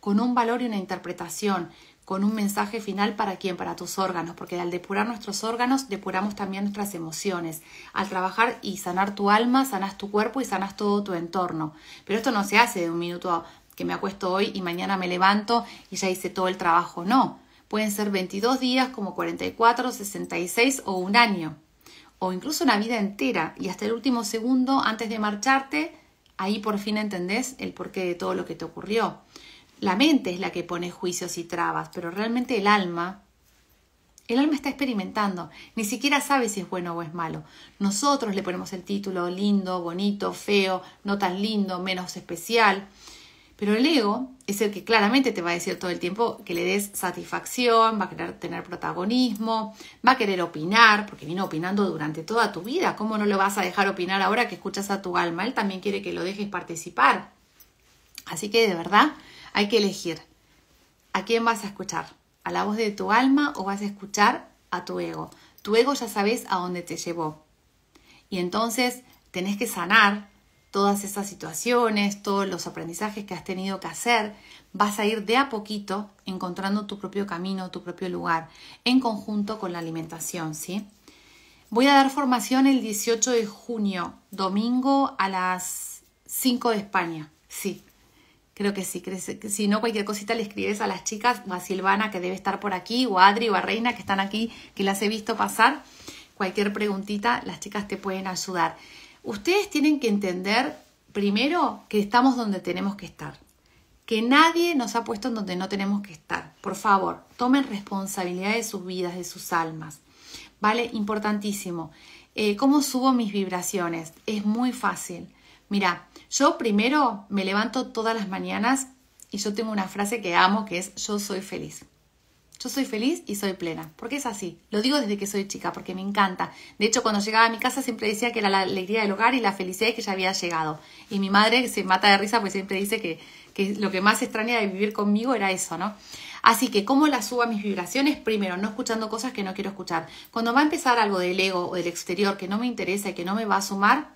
con un valor y una interpretación, con un mensaje final para quién, para tus órganos, porque al depurar nuestros órganos, depuramos también nuestras emociones. Al trabajar y sanar tu alma, sanas tu cuerpo y sanas todo tu entorno. Pero esto no se hace de un minuto que me acuesto hoy y mañana me levanto y ya hice todo el trabajo. No, pueden ser 22 días como 44, 66 o un año, o incluso una vida entera y hasta el último segundo antes de marcharte, ahí por fin entendés el porqué de todo lo que te ocurrió. La mente es la que pone juicios y trabas, pero realmente el alma, el alma está experimentando, ni siquiera sabe si es bueno o es malo. Nosotros le ponemos el título lindo, bonito, feo, no tan lindo, menos especial, pero el ego es el que claramente te va a decir todo el tiempo que le des satisfacción, va a querer tener protagonismo, va a querer opinar, porque vino opinando durante toda tu vida. ¿Cómo no lo vas a dejar opinar ahora que escuchas a tu alma? Él también quiere que lo dejes participar. Así que de verdad hay que elegir a quién vas a escuchar, a la voz de tu alma o vas a escuchar a tu ego. Tu ego ya sabes a dónde te llevó. Y entonces tenés que sanar todas esas situaciones, todos los aprendizajes que has tenido que hacer, vas a ir de a poquito encontrando tu propio camino, tu propio lugar, en conjunto con la alimentación, ¿sí? Voy a dar formación el 18 de junio, domingo a las 5 de España, sí. Creo que sí, si no cualquier cosita le escribes a las chicas a Silvana que debe estar por aquí, o a Adri o a Reina que están aquí, que las he visto pasar. Cualquier preguntita, las chicas te pueden ayudar. Ustedes tienen que entender primero que estamos donde tenemos que estar, que nadie nos ha puesto en donde no tenemos que estar. Por favor, tomen responsabilidad de sus vidas, de sus almas. ¿Vale? Importantísimo. Eh, ¿Cómo subo mis vibraciones? Es muy fácil. Mira, yo primero me levanto todas las mañanas y yo tengo una frase que amo que es yo soy feliz. Yo soy feliz y soy plena, porque es así. Lo digo desde que soy chica, porque me encanta. De hecho, cuando llegaba a mi casa siempre decía que era la alegría del hogar y la felicidad que ya había llegado. Y mi madre se mata de risa, pues siempre dice que, que lo que más extraña de vivir conmigo era eso, ¿no? Así que, ¿cómo la subo a mis vibraciones? Primero, no escuchando cosas que no quiero escuchar. Cuando va a empezar algo del ego o del exterior que no me interesa y que no me va a sumar,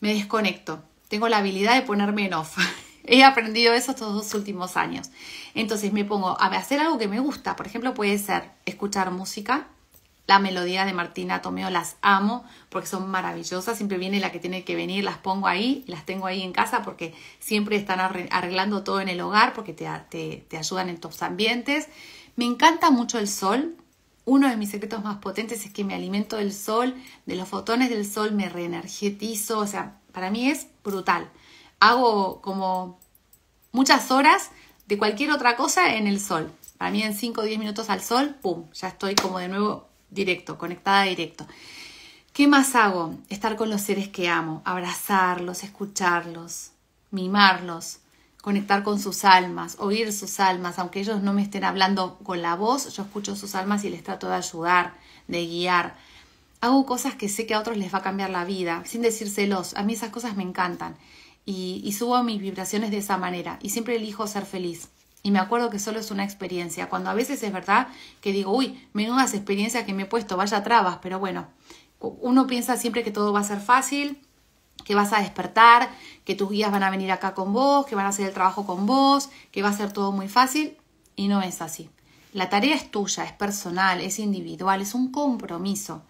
me desconecto. Tengo la habilidad de ponerme en off. He aprendido eso estos dos últimos años. Entonces me pongo a hacer algo que me gusta. Por ejemplo, puede ser escuchar música. La melodía de Martina Tomeo las amo porque son maravillosas. Siempre viene la que tiene que venir, las pongo ahí, las tengo ahí en casa porque siempre están arreglando todo en el hogar porque te, ayudan en tus ambientes. Me encanta mucho el sol. Uno de mis secretos más potentes es que me alimento del sol, de los fotones del sol, me reenergetizo. O sea, para mí es brutal hago como muchas horas de cualquier otra cosa en el sol. Para mí en 5 o 10 minutos al sol, ¡pum! Ya estoy como de nuevo directo, conectada directo. ¿Qué más hago? Estar con los seres que amo, abrazarlos, escucharlos, mimarlos, conectar con sus almas, oír sus almas, aunque ellos no me estén hablando con la voz, yo escucho sus almas y les trato de ayudar, de guiar. Hago cosas que sé que a otros les va a cambiar la vida, sin decírselos. A mí esas cosas me encantan y, subo mis vibraciones de esa manera y siempre elijo ser feliz. Y me acuerdo que solo es una experiencia, cuando a veces es verdad que digo, uy, menudas experiencias que me he puesto, vaya trabas, pero bueno, uno piensa siempre que todo va a ser fácil, que vas a despertar, que tus guías van a venir acá con vos, que van a hacer el trabajo con vos, que va a ser todo muy fácil, y no es así. La tarea es tuya, es personal, es individual, es un compromiso.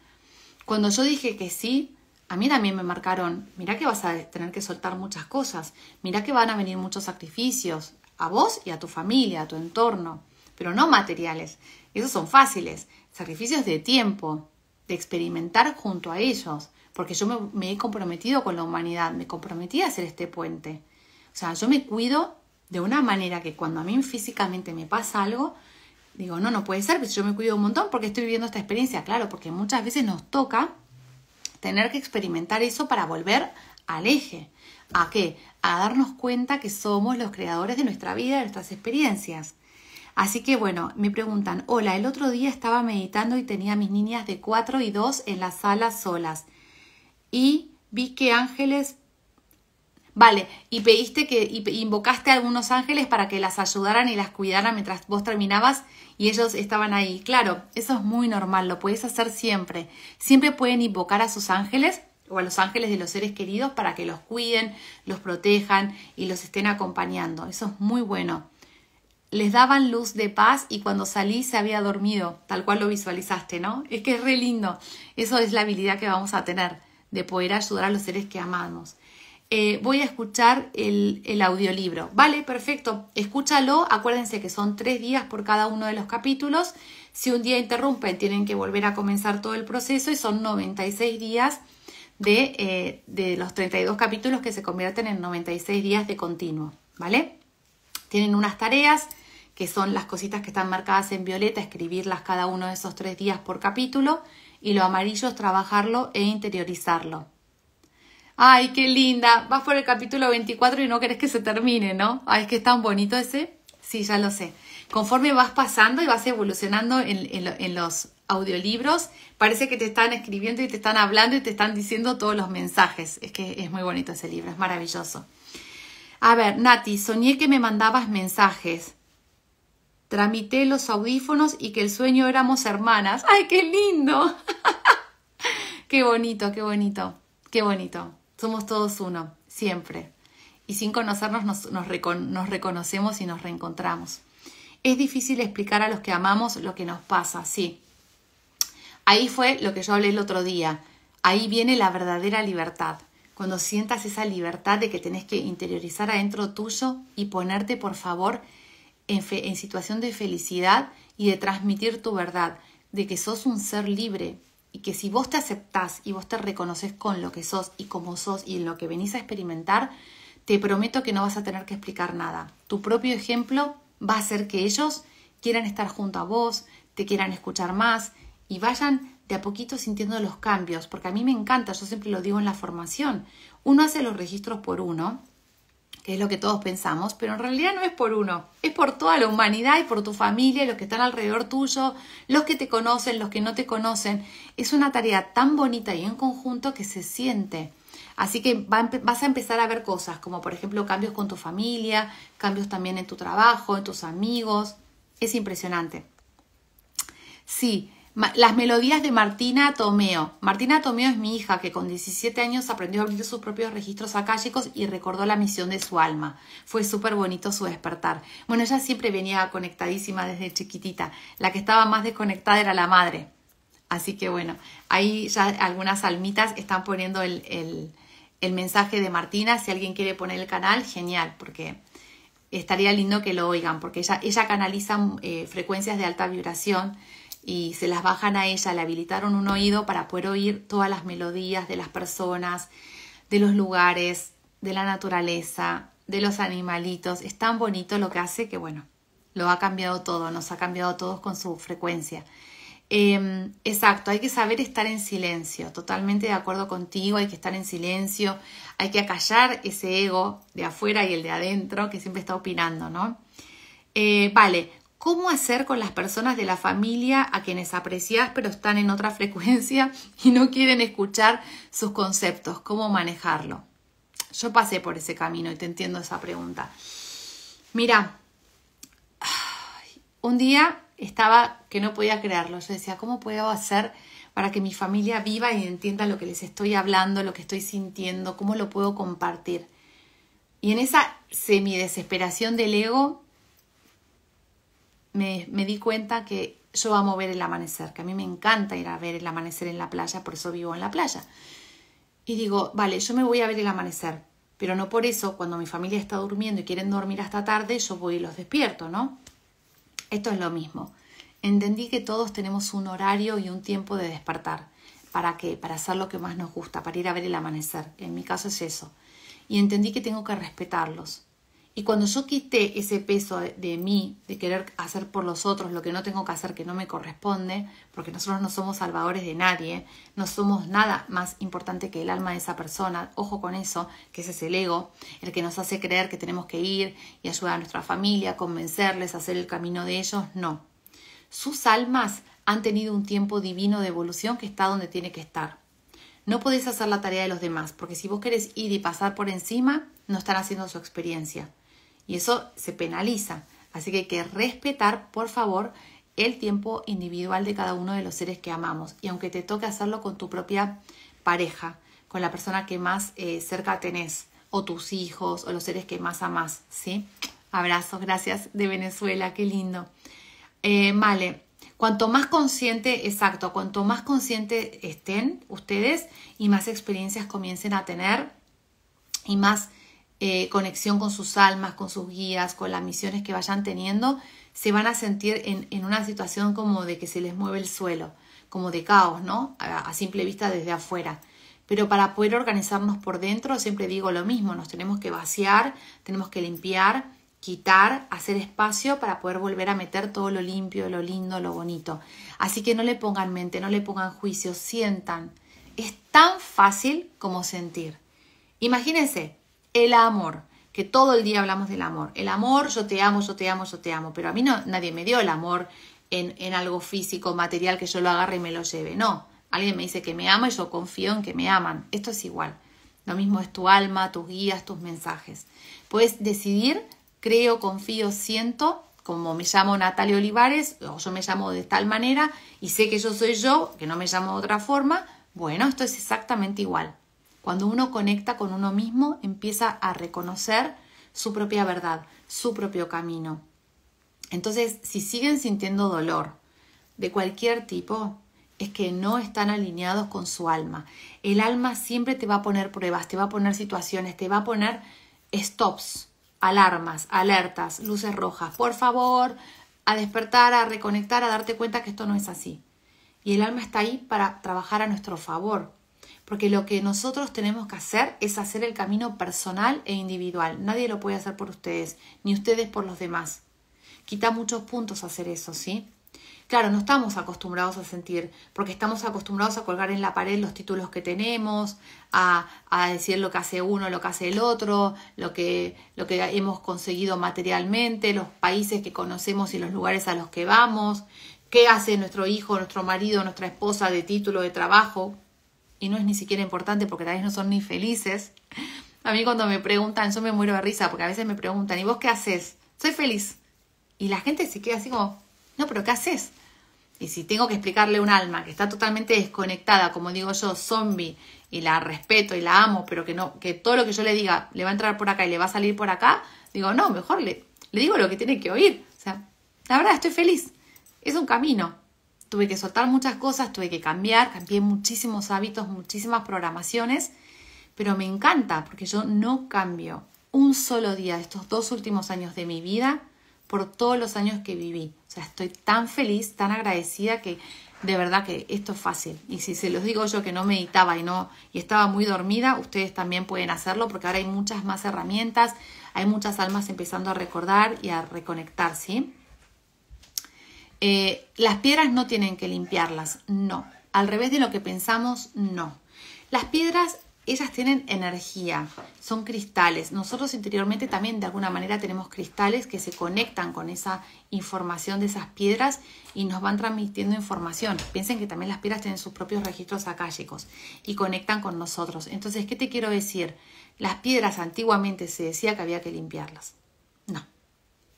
Cuando yo dije que sí, a mí también me marcaron, Mira que vas a tener que soltar muchas cosas, Mira que van a venir muchos sacrificios a vos y a tu familia, a tu entorno, pero no materiales. Esos son fáciles, sacrificios de tiempo, de experimentar junto a ellos, porque yo me, he comprometido con la humanidad, me comprometí a hacer este puente. O sea, yo me cuido de una manera que cuando a mí físicamente me pasa algo, digo, no, no puede ser, pero pues yo me cuido un montón porque estoy viviendo esta experiencia, claro, porque muchas veces nos toca tener que experimentar eso para volver al eje. ¿A qué? A darnos cuenta que somos los creadores de nuestra vida, de nuestras experiencias. Así que bueno, me preguntan, hola, el otro día estaba meditando y tenía a mis niñas de 4 y 2 en la sala solas y vi que ángeles Vale, y pediste que invocaste a algunos ángeles para que las ayudaran y las cuidaran mientras vos terminabas y ellos estaban ahí. Claro, eso es muy normal, lo puedes hacer siempre. Siempre pueden invocar a sus ángeles o a los ángeles de los seres queridos para que los cuiden, los protejan y los estén acompañando. Eso es muy bueno. Les daban luz de paz y cuando salí se había dormido, tal cual lo visualizaste, ¿no? Es que es re lindo. Eso es la habilidad que vamos a tener de poder ayudar a los seres que amamos. Eh, voy a escuchar el, audiolibro. Vale, perfecto, escúchalo, acuérdense que son tres días por cada uno de los capítulos, si un día interrumpen tienen que volver a comenzar todo el proceso y son 96 días de, eh, de los 32 capítulos que se convierten en 96 días de continuo, ¿vale? Tienen unas tareas que son las cositas que están marcadas en violeta, escribirlas cada uno de esos tres días por capítulo y lo amarillo es trabajarlo e interiorizarlo. Ay, qué linda. Vas por el capítulo 24 y no querés que se termine, ¿no? Ay, es que es tan bonito ese. Sí, ya lo sé. Conforme vas pasando y vas evolucionando en, los audiolibros, parece que te están escribiendo y te están hablando y te están diciendo todos los mensajes. Es que es muy bonito ese libro, es maravilloso. A ver, Nati, soñé que me mandabas mensajes. Tramité los audífonos y que el sueño éramos hermanas. ¡Ay, qué lindo! qué bonito, qué bonito, qué bonito. Somos todos uno, siempre. Y sin conocernos nos, reconocemos y nos reencontramos. Es difícil explicar a los que amamos lo que nos pasa, sí. Ahí fue lo que yo hablé el otro día. Ahí viene la verdadera libertad. Cuando sientas esa libertad de que tenés que interiorizar adentro tuyo y ponerte, por favor, en, en situación de felicidad y de transmitir tu verdad, de que sos un ser libre, y que si vos te aceptás y vos te reconoces con lo que sos y como sos y en lo que venís a experimentar, te prometo que no vas a tener que explicar nada. Tu propio ejemplo va a hacer que ellos quieran estar junto a vos, te quieran escuchar más y vayan de a poquito sintiendo los cambios, porque a mí me encanta, yo siempre lo digo en la formación, uno hace los registros por uno que es lo que todos pensamos, pero en realidad no es por uno, es por toda la humanidad y por tu familia, los que están alrededor tuyo, los que te conocen, los que no te conocen. Es una tarea tan bonita y en conjunto que se siente. Así que vas a empezar a ver cosas, como por ejemplo cambios con tu familia, cambios también en tu trabajo, en tus amigos. Es impresionante. Sí, las melodías de Martina Tomeo. Martina Tomeo es mi hija que con 17 años aprendió a abrir sus propios registros acálicos y recordó la misión de su alma. Fue súper bonito su despertar. Bueno, ella siempre venía conectadísima desde chiquitita. La que estaba más desconectada era la madre. Así que bueno, ahí ya algunas almitas están poniendo el, el, mensaje de Martina. Si alguien quiere poner el canal, genial, porque estaría lindo que lo oigan, porque ella, ella canaliza eh, frecuencias de alta vibración y se las bajan a ella, le habilitaron un oído para poder oír todas las melodías de las personas, de los lugares, de la naturaleza, de los animalitos. Es tan bonito lo que hace que, bueno, lo ha cambiado todo, nos ha cambiado todos con su frecuencia. Em, exacto, hay que saber estar en silencio, totalmente de acuerdo contigo, hay que estar en silencio, hay que acallar ese ego de afuera y el de adentro que siempre está opinando, ¿no? Eh, vale, cómo hacer con las personas de la familia a quienes aprecias pero están en otra frecuencia y no quieren escuchar sus conceptos, cómo manejarlo. Yo pasé por ese camino y te entiendo esa pregunta. Mira, un día estaba que no podía creerlo, yo decía, ¿cómo puedo hacer para que mi familia viva y entienda lo que les estoy hablando, lo que estoy sintiendo, cómo lo puedo compartir? Y en esa semidesesperación del ego me, di cuenta que yo amo ver el amanecer, que a mí me encanta ir a ver el amanecer en la playa, por eso vivo en la playa. Y digo, vale, yo me voy a ver el amanecer, pero no por eso cuando mi familia está durmiendo y quieren dormir hasta tarde, yo voy y los despierto, ¿no? Esto es lo mismo. Entendí que todos tenemos un horario y un tiempo de despertar. ¿Para qué? Para hacer lo que más nos gusta, para ir a ver el amanecer. En mi caso es eso. Y entendí que tengo que respetarlos. Y cuando yo quité ese peso de, mí, de querer hacer por los otros lo que no tengo que hacer, que no me corresponde, porque nosotros no somos salvadores de nadie, no somos nada más importante que el alma de esa persona, ojo con eso, que ese es el ego, el que nos hace creer que tenemos que ir y ayudar a nuestra familia, convencerles, hacer el camino de ellos, no. Sus almas han tenido un tiempo divino de evolución que está donde tiene que estar. No podés hacer la tarea de los demás, porque si vos querés ir y pasar por encima, no están haciendo su experiencia y eso se penaliza. Así que hay que respetar, por favor, el tiempo individual de cada uno de los seres que amamos. Y aunque te toque hacerlo con tu propia pareja, con la persona que más eh, cerca tenés, o tus hijos, o los seres que más amás, ¿sí? Abrazos, gracias de Venezuela, qué lindo. vale, eh, cuanto más consciente, exacto, cuanto más consciente estén ustedes y más experiencias comiencen a tener y más eh, conexión con sus almas, con sus guías, con las misiones que vayan teniendo, se van a sentir en, una situación como de que se les mueve el suelo, como de caos, ¿no? a simple vista desde afuera. Pero para poder organizarnos por dentro, siempre digo lo mismo, nos tenemos que vaciar, tenemos que limpiar, quitar, hacer espacio para poder volver a meter todo lo limpio, lo lindo, lo bonito. Así que no le pongan mente, no le pongan juicio, sientan. Es tan fácil como sentir. Imagínense, el amor, que todo el día hablamos del amor. El amor, yo te amo, yo te amo, yo te amo. Pero a mí no, nadie me dio el amor en, en algo físico, material, que yo lo agarre y me lo lleve. No, alguien me dice que me amo y yo confío en que me aman. Esto es igual. Lo mismo es tu alma, tus guías, tus mensajes. Puedes decidir, creo, confío, siento, como me llamo Natalia Olivares, o yo me llamo de tal manera, y sé que yo soy yo, que no me llamo de otra forma, bueno, esto es exactamente igual. Cuando uno conecta con uno mismo, empieza a reconocer su propia verdad, su propio camino. Entonces, si siguen sintiendo dolor de cualquier tipo, es que no están alineados con su alma. El alma siempre te va a poner pruebas, te va a poner situaciones, te va a poner stops, alarmas, alertas, luces rojas. Por favor, a despertar, a reconectar, a darte cuenta que esto no es así. Y el alma está ahí para trabajar a nuestro favor. Porque lo que nosotros tenemos que hacer es hacer el camino personal e individual. Nadie lo puede hacer por ustedes, ni ustedes por los demás. Quita muchos puntos hacer eso, ¿sí? Claro, no estamos acostumbrados a sentir, porque estamos acostumbrados a colgar en la pared los títulos que tenemos, a, a decir lo que hace uno, lo que hace el otro, lo que, lo que hemos conseguido materialmente, los países que conocemos y los lugares a los que vamos, qué hace nuestro hijo, nuestro marido, nuestra esposa de título de trabajo y no es ni siquiera importante porque tal vez no son ni felices. A mí cuando me preguntan, yo me muero de risa porque a veces me preguntan, ¿y vos qué haces? Soy feliz. Y la gente se queda así como, no, pero ¿qué haces? Y si tengo que explicarle a un alma que está totalmente desconectada, como digo yo, zombie, y la respeto y la amo, pero que no, que todo lo que yo le diga le va a entrar por acá y le va a salir por acá, digo, no, mejor le, le digo lo que tiene que oír. O sea, la verdad estoy feliz. Es un camino tuve que soltar muchas cosas, tuve que cambiar, cambié muchísimos hábitos, muchísimas programaciones, pero me encanta porque yo no cambio un solo día de estos dos últimos años de mi vida por todos los años que viví. O sea, estoy tan feliz, tan agradecida que de verdad que esto es fácil. Y si se los digo yo que no meditaba y no y estaba muy dormida, ustedes también pueden hacerlo porque ahora hay muchas más herramientas, hay muchas almas empezando a recordar y a reconectar, ¿sí? Eh, las piedras no tienen que limpiarlas, no. Al revés de lo que pensamos, no. Las piedras, ellas tienen energía, son cristales. Nosotros interiormente también de alguna manera tenemos cristales que se conectan con esa información de esas piedras y nos van transmitiendo información. Piensen que también las piedras tienen sus propios registros acálicos y conectan con nosotros. Entonces, ¿qué te quiero decir? Las piedras antiguamente se decía que había que limpiarlas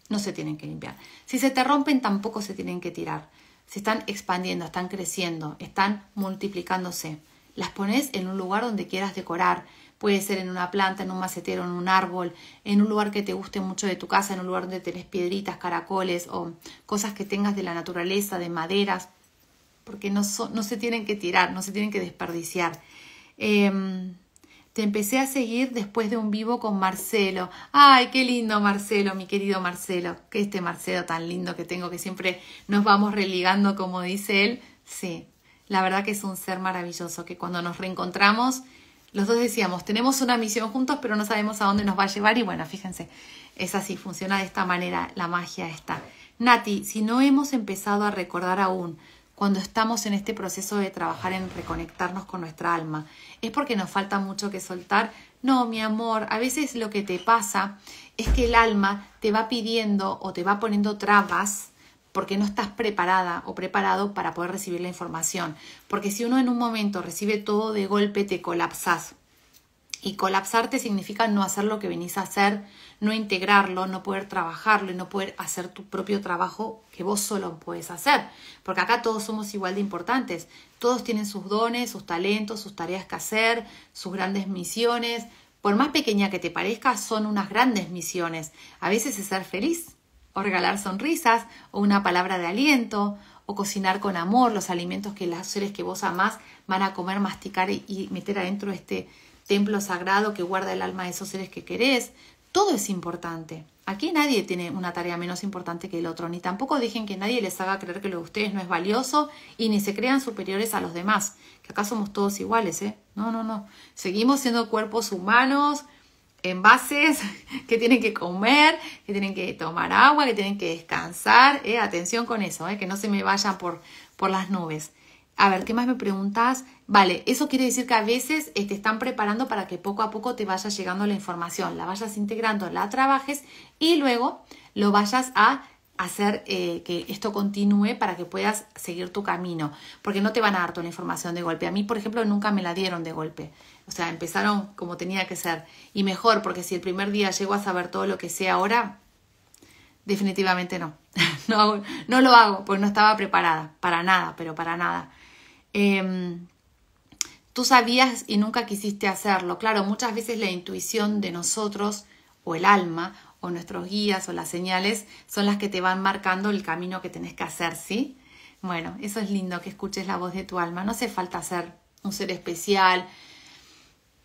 no se tienen que limpiar. Si se te rompen, tampoco se tienen que tirar. Se están expandiendo, están creciendo, están multiplicándose. Las pones en un lugar donde quieras decorar. Puede ser en una planta, en un macetero, en un árbol, en un lugar que te guste mucho de tu casa, en un lugar donde tenés piedritas, caracoles o cosas que tengas de la naturaleza, de maderas, porque no, se tienen que tirar, no se tienen que desperdiciar. Em, te empecé a seguir después de un vivo con Marcelo. Ay, qué lindo Marcelo, mi querido Marcelo. Que este Marcelo tan lindo que tengo que siempre nos vamos religando, como dice él. Sí, la verdad que es un ser maravilloso que cuando nos reencontramos, los dos decíamos, tenemos una misión juntos, pero no sabemos a dónde nos va a llevar. Y bueno, fíjense, es así, funciona de esta manera, la magia está. Nati, si no hemos empezado a recordar aún cuando estamos en este proceso de trabajar en reconectarnos con nuestra alma. ¿Es porque nos falta mucho que soltar? No, mi amor, a veces lo que te pasa es que el alma te va pidiendo o te va poniendo trabas porque no estás preparada o preparado para poder recibir la información. Porque si uno en un momento recibe todo de golpe, te colapsas. Y colapsarte significa no hacer lo que venís a hacer, no integrarlo, no poder trabajarlo y no poder hacer tu propio trabajo que vos solo puedes hacer. Porque acá todos somos igual de importantes. Todos tienen sus dones, sus talentos, sus tareas que hacer, sus grandes misiones. Por más pequeña que te parezca, son unas grandes misiones. A veces es ser feliz, o regalar sonrisas, o una palabra de aliento, o cocinar con amor los alimentos que los seres que vos amás van a comer, masticar y, meter adentro este templo sagrado que guarda el alma de esos seres que querés. Todo es importante. Aquí nadie tiene una tarea menos importante que el otro, ni tampoco dejen que nadie les haga creer que lo de ustedes no es valioso y ni se crean superiores a los demás, que acá somos todos iguales, ¿eh? No, no, no. Seguimos siendo cuerpos humanos, envases que tienen que comer, que tienen que tomar agua, que tienen que descansar. ¿eh? Atención con eso, ¿eh? que no se me vayan por, por las nubes. A ver, ¿qué más me preguntas? Vale, eso quiere decir que a veces eh, te están preparando para que poco a poco te vaya llegando la información, la vayas integrando, la trabajes y luego lo vayas a hacer eh, que esto continúe para que puedas seguir tu camino, porque no te van a dar toda la información de golpe. A mí, por ejemplo, nunca me la dieron de golpe. O sea, empezaron como tenía que ser. Y mejor, porque si el primer día llego a saber todo lo que sé ahora, definitivamente no. no, no lo hago, pues no estaba preparada, para nada, pero para nada. Em, tú sabías y nunca quisiste hacerlo. Claro, muchas veces la intuición de nosotros o el alma o nuestros guías o las señales son las que te van marcando el camino que tenés que hacer, ¿sí? Bueno, eso es lindo que escuches la voz de tu alma. No hace falta ser un ser especial,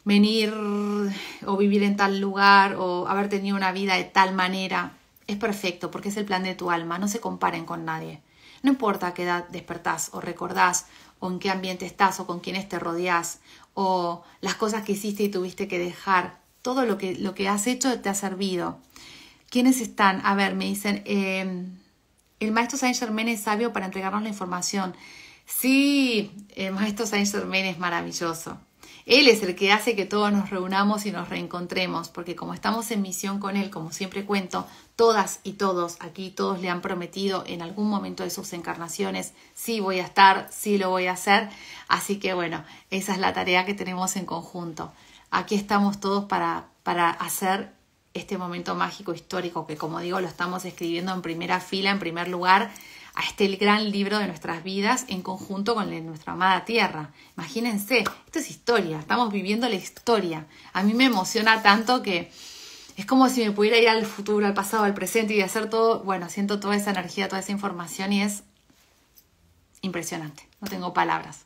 venir o vivir en tal lugar o haber tenido una vida de tal manera. Es perfecto porque es el plan de tu alma, no se comparen con nadie. No importa qué edad despertás o recordás o en qué ambiente estás o con quiénes te rodeás o las cosas que hiciste y tuviste que dejar, todo lo que, lo que has hecho te ha servido. ¿Quiénes están? A ver, me dicen, em, el maestro Saint Germain es sabio para entregarnos la información. Sí, el maestro Saint Germain es maravilloso. Él es el que hace que todos nos reunamos y nos reencontremos, porque como estamos en misión con Él, como siempre cuento, todas y todos aquí, todos le han prometido en algún momento de sus encarnaciones, sí voy a estar, sí lo voy a hacer. Así que bueno, esa es la tarea que tenemos en conjunto. Aquí estamos todos para, para hacer este momento mágico histórico que como digo lo estamos escribiendo en primera fila, en primer lugar, a este gran libro de nuestras vidas en conjunto con nuestra amada tierra. Imagínense, esto es historia, estamos viviendo la historia. A mí me emociona tanto que es como si me pudiera ir al futuro, al pasado, al presente y hacer todo, bueno, siento toda esa energía, toda esa información y es impresionante, no tengo palabras.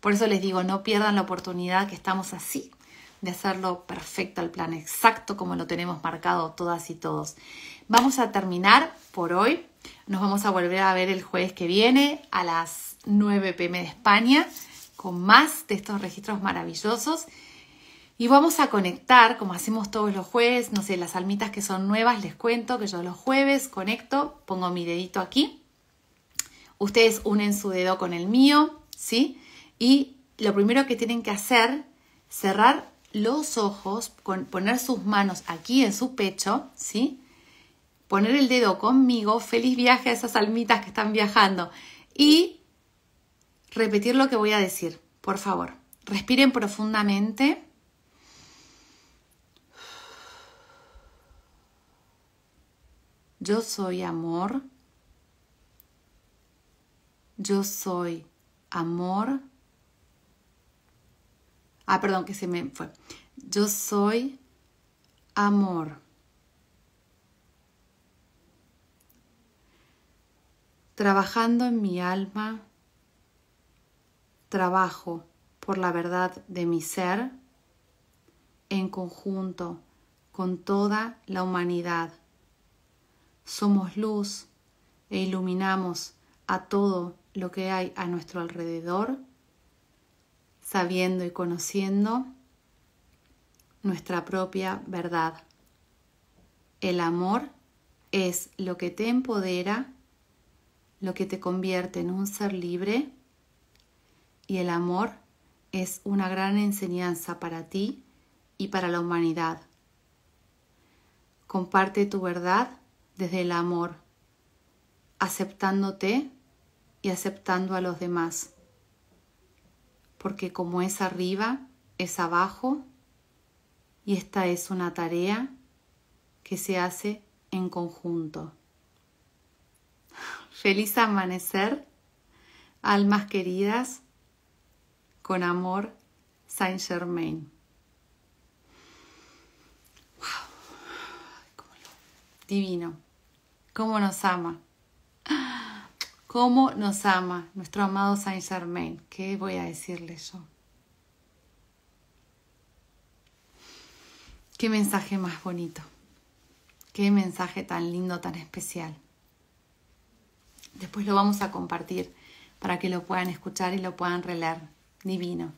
Por eso les digo, no pierdan la oportunidad que estamos así, de hacerlo perfecto, al plan exacto como lo tenemos marcado todas y todos. Vamos a terminar por hoy nos vamos a volver a ver el jueves que viene a las 9 pm de España con más de estos registros maravillosos. Y vamos a conectar, como hacemos todos los jueves, no sé, las almitas que son nuevas, les cuento que yo los jueves conecto, pongo mi dedito aquí, ustedes unen su dedo con el mío, ¿sí? Y lo primero que tienen que hacer, cerrar los ojos, poner sus manos aquí en su pecho, ¿sí? poner el dedo conmigo, feliz viaje a esas almitas que están viajando y repetir lo que voy a decir, por favor. Respiren profundamente. Yo soy amor. Yo soy amor. Ah, perdón, que se me fue. Yo soy amor. Trabajando en mi alma, trabajo por la verdad de mi ser en conjunto con toda la humanidad. Somos luz e iluminamos a todo lo que hay a nuestro alrededor, sabiendo y conociendo nuestra propia verdad. El amor es lo que te empodera lo que te convierte en un ser libre y el amor es una gran enseñanza para ti y para la humanidad. Comparte tu verdad desde el amor, aceptándote y aceptando a los demás. Porque como es arriba, es abajo y esta es una tarea que se hace en conjunto. Feliz amanecer, almas queridas, con amor, Saint Germain. Divino, cómo nos ama, cómo nos ama nuestro amado Saint Germain. ¿Qué voy a decirle yo? Qué mensaje más bonito, qué mensaje tan lindo, tan especial. Después lo vamos a compartir para que lo puedan escuchar y lo puedan releer. Divino.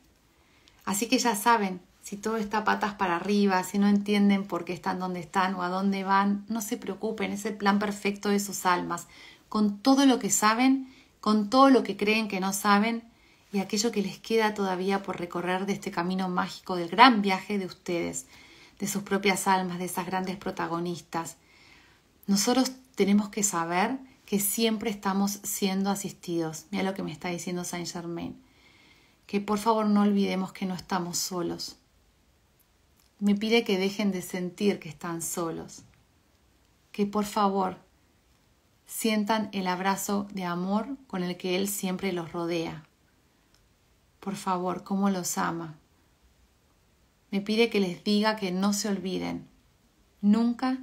Así que ya saben, si todo está patas para arriba, si no entienden por qué están donde están o a dónde van, no se preocupen, es el plan perfecto de sus almas. Con todo lo que saben, con todo lo que creen que no saben y aquello que les queda todavía por recorrer de este camino mágico del gran viaje de ustedes, de sus propias almas, de esas grandes protagonistas. Nosotros tenemos que saber que siempre estamos siendo asistidos. Mira lo que me está diciendo Saint Germain. Que por favor no olvidemos que no estamos solos. Me pide que dejen de sentir que están solos. Que por favor sientan el abrazo de amor con el que Él siempre los rodea. Por favor, cómo los ama. Me pide que les diga que no se olviden nunca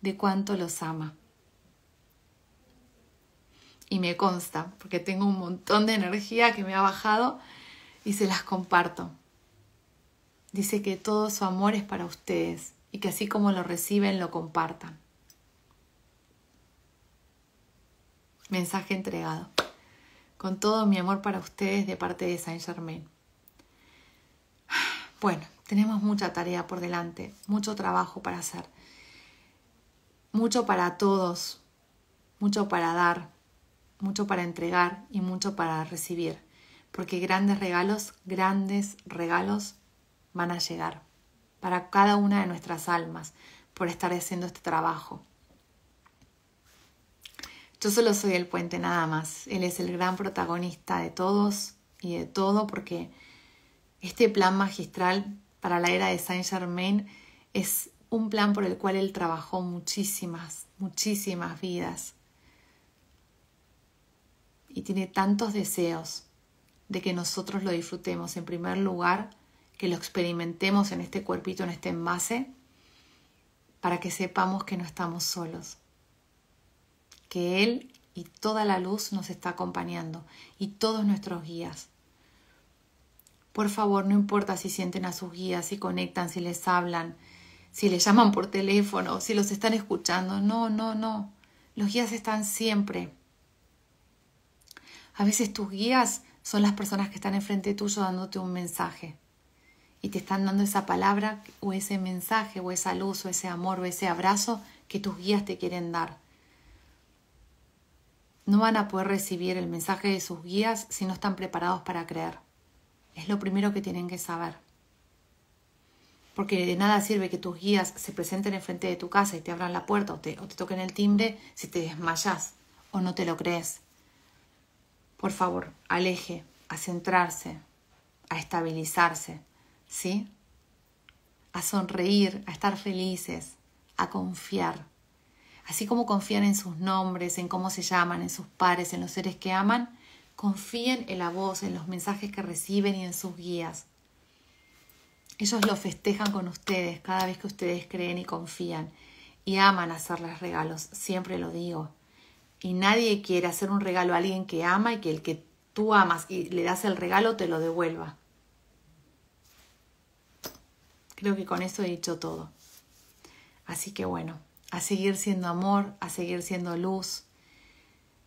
de cuánto los ama y me consta, porque tengo un montón de energía que me ha bajado y se las comparto. Dice que todo su amor es para ustedes y que así como lo reciben, lo compartan. Mensaje entregado. Con todo mi amor para ustedes de parte de Saint Germain. Bueno, tenemos mucha tarea por delante, mucho trabajo para hacer, mucho para todos, mucho para dar, mucho para entregar y mucho para recibir, porque grandes regalos, grandes regalos van a llegar para cada una de nuestras almas por estar haciendo este trabajo. Yo solo soy el puente nada más, él es el gran protagonista de todos y de todo porque este plan magistral para la era de Saint Germain es un plan por el cual él trabajó muchísimas, muchísimas vidas y tiene tantos deseos de que nosotros lo disfrutemos en primer lugar, que lo experimentemos en este cuerpito, en este envase, para que sepamos que no estamos solos, que Él y toda la luz nos está acompañando y todos nuestros guías. Por favor, no importa si sienten a sus guías, si conectan, si les hablan, si les llaman por teléfono, si los están escuchando, no, no, no. Los guías están siempre a veces tus guías son las personas que están enfrente tuyo dándote un mensaje y te están dando esa palabra o ese mensaje o esa luz o ese amor o ese abrazo que tus guías te quieren dar. No van a poder recibir el mensaje de sus guías si no están preparados para creer. Es lo primero que tienen que saber. Porque de nada sirve que tus guías se presenten enfrente de tu casa y te abran la puerta o te, toquen el timbre si te desmayas o no te lo crees por favor, aleje, a centrarse, a estabilizarse, ¿sí? A sonreír, a estar felices, a confiar. Así como confían en sus nombres, en cómo se llaman, en sus pares, en los seres que aman, confíen en la voz, en los mensajes que reciben y en sus guías. Ellos lo festejan con ustedes cada vez que ustedes creen y confían y aman hacerles regalos, siempre lo digo y nadie quiere hacer un regalo a alguien que ama y que el que tú amas y le das el regalo te lo devuelva. Creo que con eso he dicho todo. Así que bueno, a seguir siendo amor, a seguir siendo luz.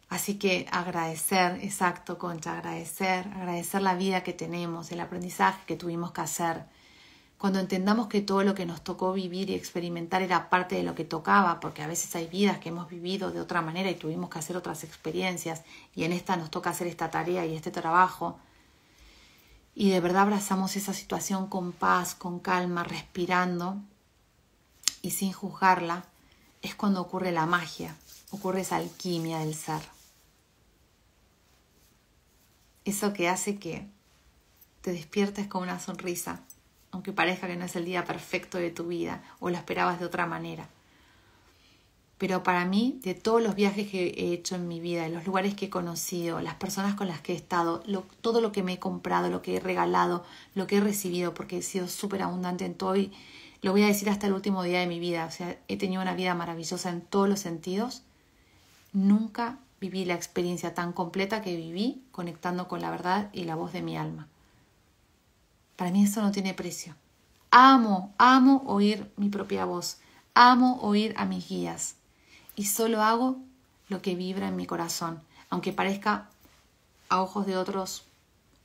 Así que agradecer, exacto, Concha, agradecer, agradecer la vida que tenemos, el aprendizaje que tuvimos que hacer cuando entendamos que todo lo que nos tocó vivir y experimentar era parte de lo que tocaba, porque a veces hay vidas que hemos vivido de otra manera y tuvimos que hacer otras experiencias, y en esta nos toca hacer esta tarea y este trabajo, y de verdad abrazamos esa situación con paz, con calma, respirando y sin juzgarla, es cuando ocurre la magia, ocurre esa alquimia del ser. Eso que hace que te despiertes con una sonrisa aunque parezca que no es el día perfecto de tu vida o lo esperabas de otra manera. Pero para mí, de todos los viajes que he hecho en mi vida, los lugares que he conocido, las personas con las que he estado, todo lo que me he comprado, lo que he regalado, lo que he recibido, porque he sido súper abundante en todo y lo voy a decir hasta el último día de mi vida, o sea, he tenido una vida maravillosa en todos los sentidos, nunca viví la experiencia tan completa que viví conectando con la verdad y la voz de mi alma. Para mí eso no tiene precio. Amo, amo oír mi propia voz. Amo oír a mis guías. Y solo hago lo que vibra en mi corazón. Aunque parezca a ojos de otros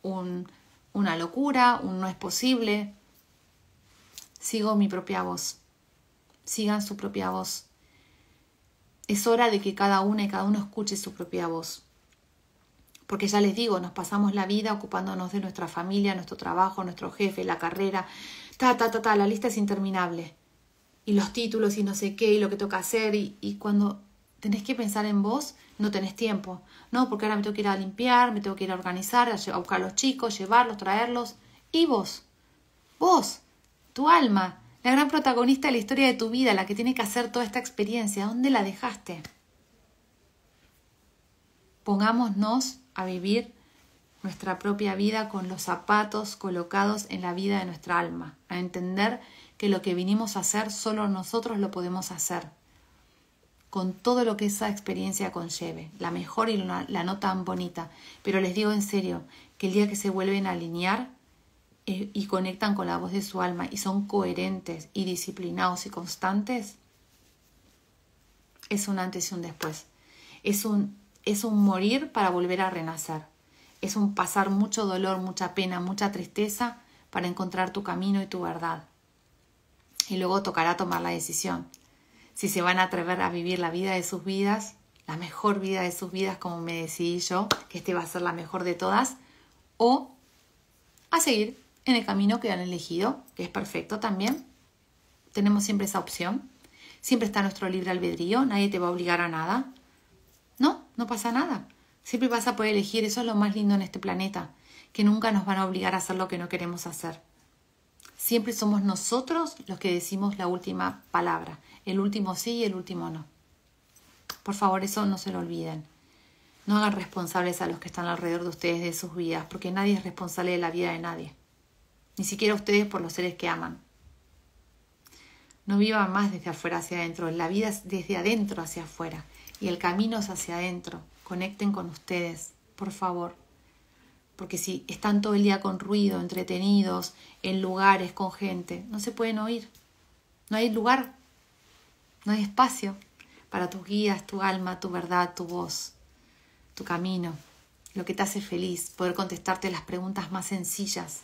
un, una locura, un no es posible. Sigo mi propia voz. Sigan su propia voz. Es hora de que cada una y cada uno escuche su propia voz. Porque ya les digo, nos pasamos la vida ocupándonos de nuestra familia, nuestro trabajo, nuestro jefe, la carrera, ta, ta, ta, ta, la lista es interminable. Y los títulos y no sé qué, y lo que toca hacer, y, y cuando tenés que pensar en vos, no tenés tiempo. No, porque ahora me tengo que ir a limpiar, me tengo que ir a organizar, a buscar a los chicos, llevarlos, traerlos. Y vos, vos, tu alma, la gran protagonista de la historia de tu vida, la que tiene que hacer toda esta experiencia, ¿dónde la dejaste? Pongámonos a vivir nuestra propia vida con los zapatos colocados en la vida de nuestra alma, a entender que lo que vinimos a hacer solo nosotros lo podemos hacer, con todo lo que esa experiencia conlleve, la mejor y la no tan bonita. Pero les digo en serio, que el día que se vuelven a alinear eh, y conectan con la voz de su alma y son coherentes y disciplinados y constantes, es un antes y un después. Es un es un morir para volver a renacer. Es un pasar mucho dolor, mucha pena, mucha tristeza para encontrar tu camino y tu verdad. Y luego tocará tomar la decisión. Si se van a atrever a vivir la vida de sus vidas, la mejor vida de sus vidas, como me decidí yo, que este va a ser la mejor de todas, o a seguir en el camino que han elegido, que es perfecto también. Tenemos siempre esa opción. Siempre está nuestro libre albedrío, nadie te va a obligar a nada. No, no pasa nada. Siempre vas a poder elegir, eso es lo más lindo en este planeta, que nunca nos van a obligar a hacer lo que no queremos hacer. Siempre somos nosotros los que decimos la última palabra, el último sí y el último no. Por favor, eso no se lo olviden. No hagan responsables a los que están alrededor de ustedes de sus vidas, porque nadie es responsable de la vida de nadie. Ni siquiera ustedes por los seres que aman. No vivan más desde afuera hacia adentro, la vida es desde adentro hacia afuera y el camino es hacia adentro. Conecten con ustedes, por favor. Porque si están todo el día con ruido, entretenidos, en lugares, con gente, no se pueden oír. No hay lugar, no hay espacio para tus guías, tu alma, tu verdad, tu voz, tu camino, lo que te hace feliz, poder contestarte las preguntas más sencillas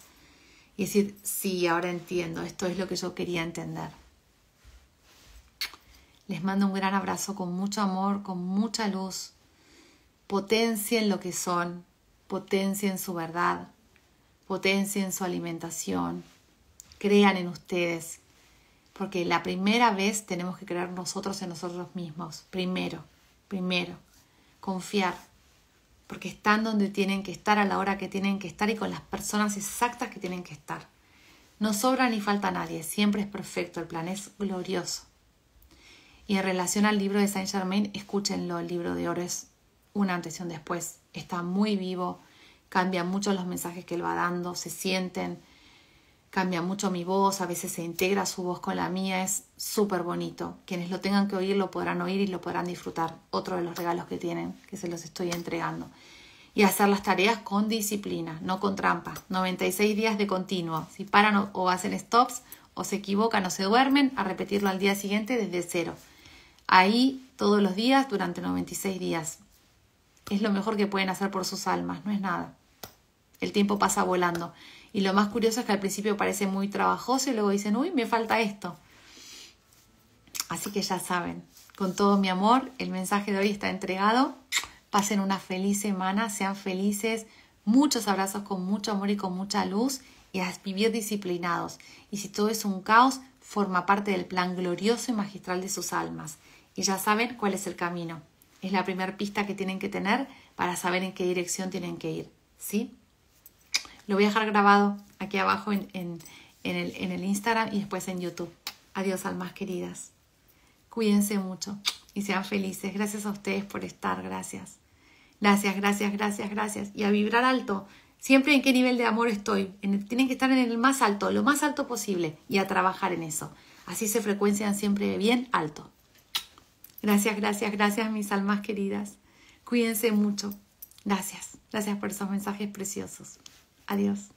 y decir, sí, ahora entiendo, esto es lo que yo quería entender. Les mando un gran abrazo con mucho amor, con mucha luz. en lo que son, en su verdad, en su alimentación, crean en ustedes, porque la primera vez tenemos que creer nosotros en nosotros mismos, primero, primero, confiar, porque están donde tienen que estar, a la hora que tienen que estar y con las personas exactas que tienen que estar. No sobra ni falta nadie, siempre es perfecto, el plan es glorioso. Y en relación al libro de Saint Germain, escúchenlo, el libro de Ores una un antes y un después. Está muy vivo, cambian mucho los mensajes que él va dando, se sienten, cambia mucho mi voz, a veces se integra su voz con la mía, es súper bonito. Quienes lo tengan que oír lo podrán oír y lo podrán disfrutar. Otro de los regalos que tienen, que se los estoy entregando. Y hacer las tareas con disciplina, no con trampa. 96 días de continuo. Si paran o hacen stops o se equivocan o se duermen, a repetirlo al día siguiente desde cero ahí todos los días durante 96 días. Es lo mejor que pueden hacer por sus almas, no es nada. El tiempo pasa volando. Y lo más curioso es que al principio parece muy trabajoso y luego dicen, uy, me falta esto. Así que ya saben, con todo mi amor, el mensaje de hoy está entregado. Pasen una feliz semana, sean felices, muchos abrazos con mucho amor y con mucha luz y a vivir disciplinados. Y si todo es un caos, forma parte del plan glorioso y magistral de sus almas y ya saben cuál es el camino. Es la primera pista que tienen que tener para saber en qué dirección tienen que ir. ¿sí? Lo voy a dejar grabado aquí abajo en, el, Instagram y después en YouTube. Adiós, almas queridas. Cuídense mucho y sean felices. Gracias a ustedes por estar. Gracias. Gracias, gracias, gracias, gracias. Y a vibrar alto. Siempre en qué nivel de amor estoy. tienen que estar en el más alto, lo más alto posible. Y a trabajar en eso. Así se frecuencian siempre bien alto. Gracias, gracias, gracias mis almas queridas. Cuídense mucho. Gracias. Gracias por esos mensajes preciosos. Adiós.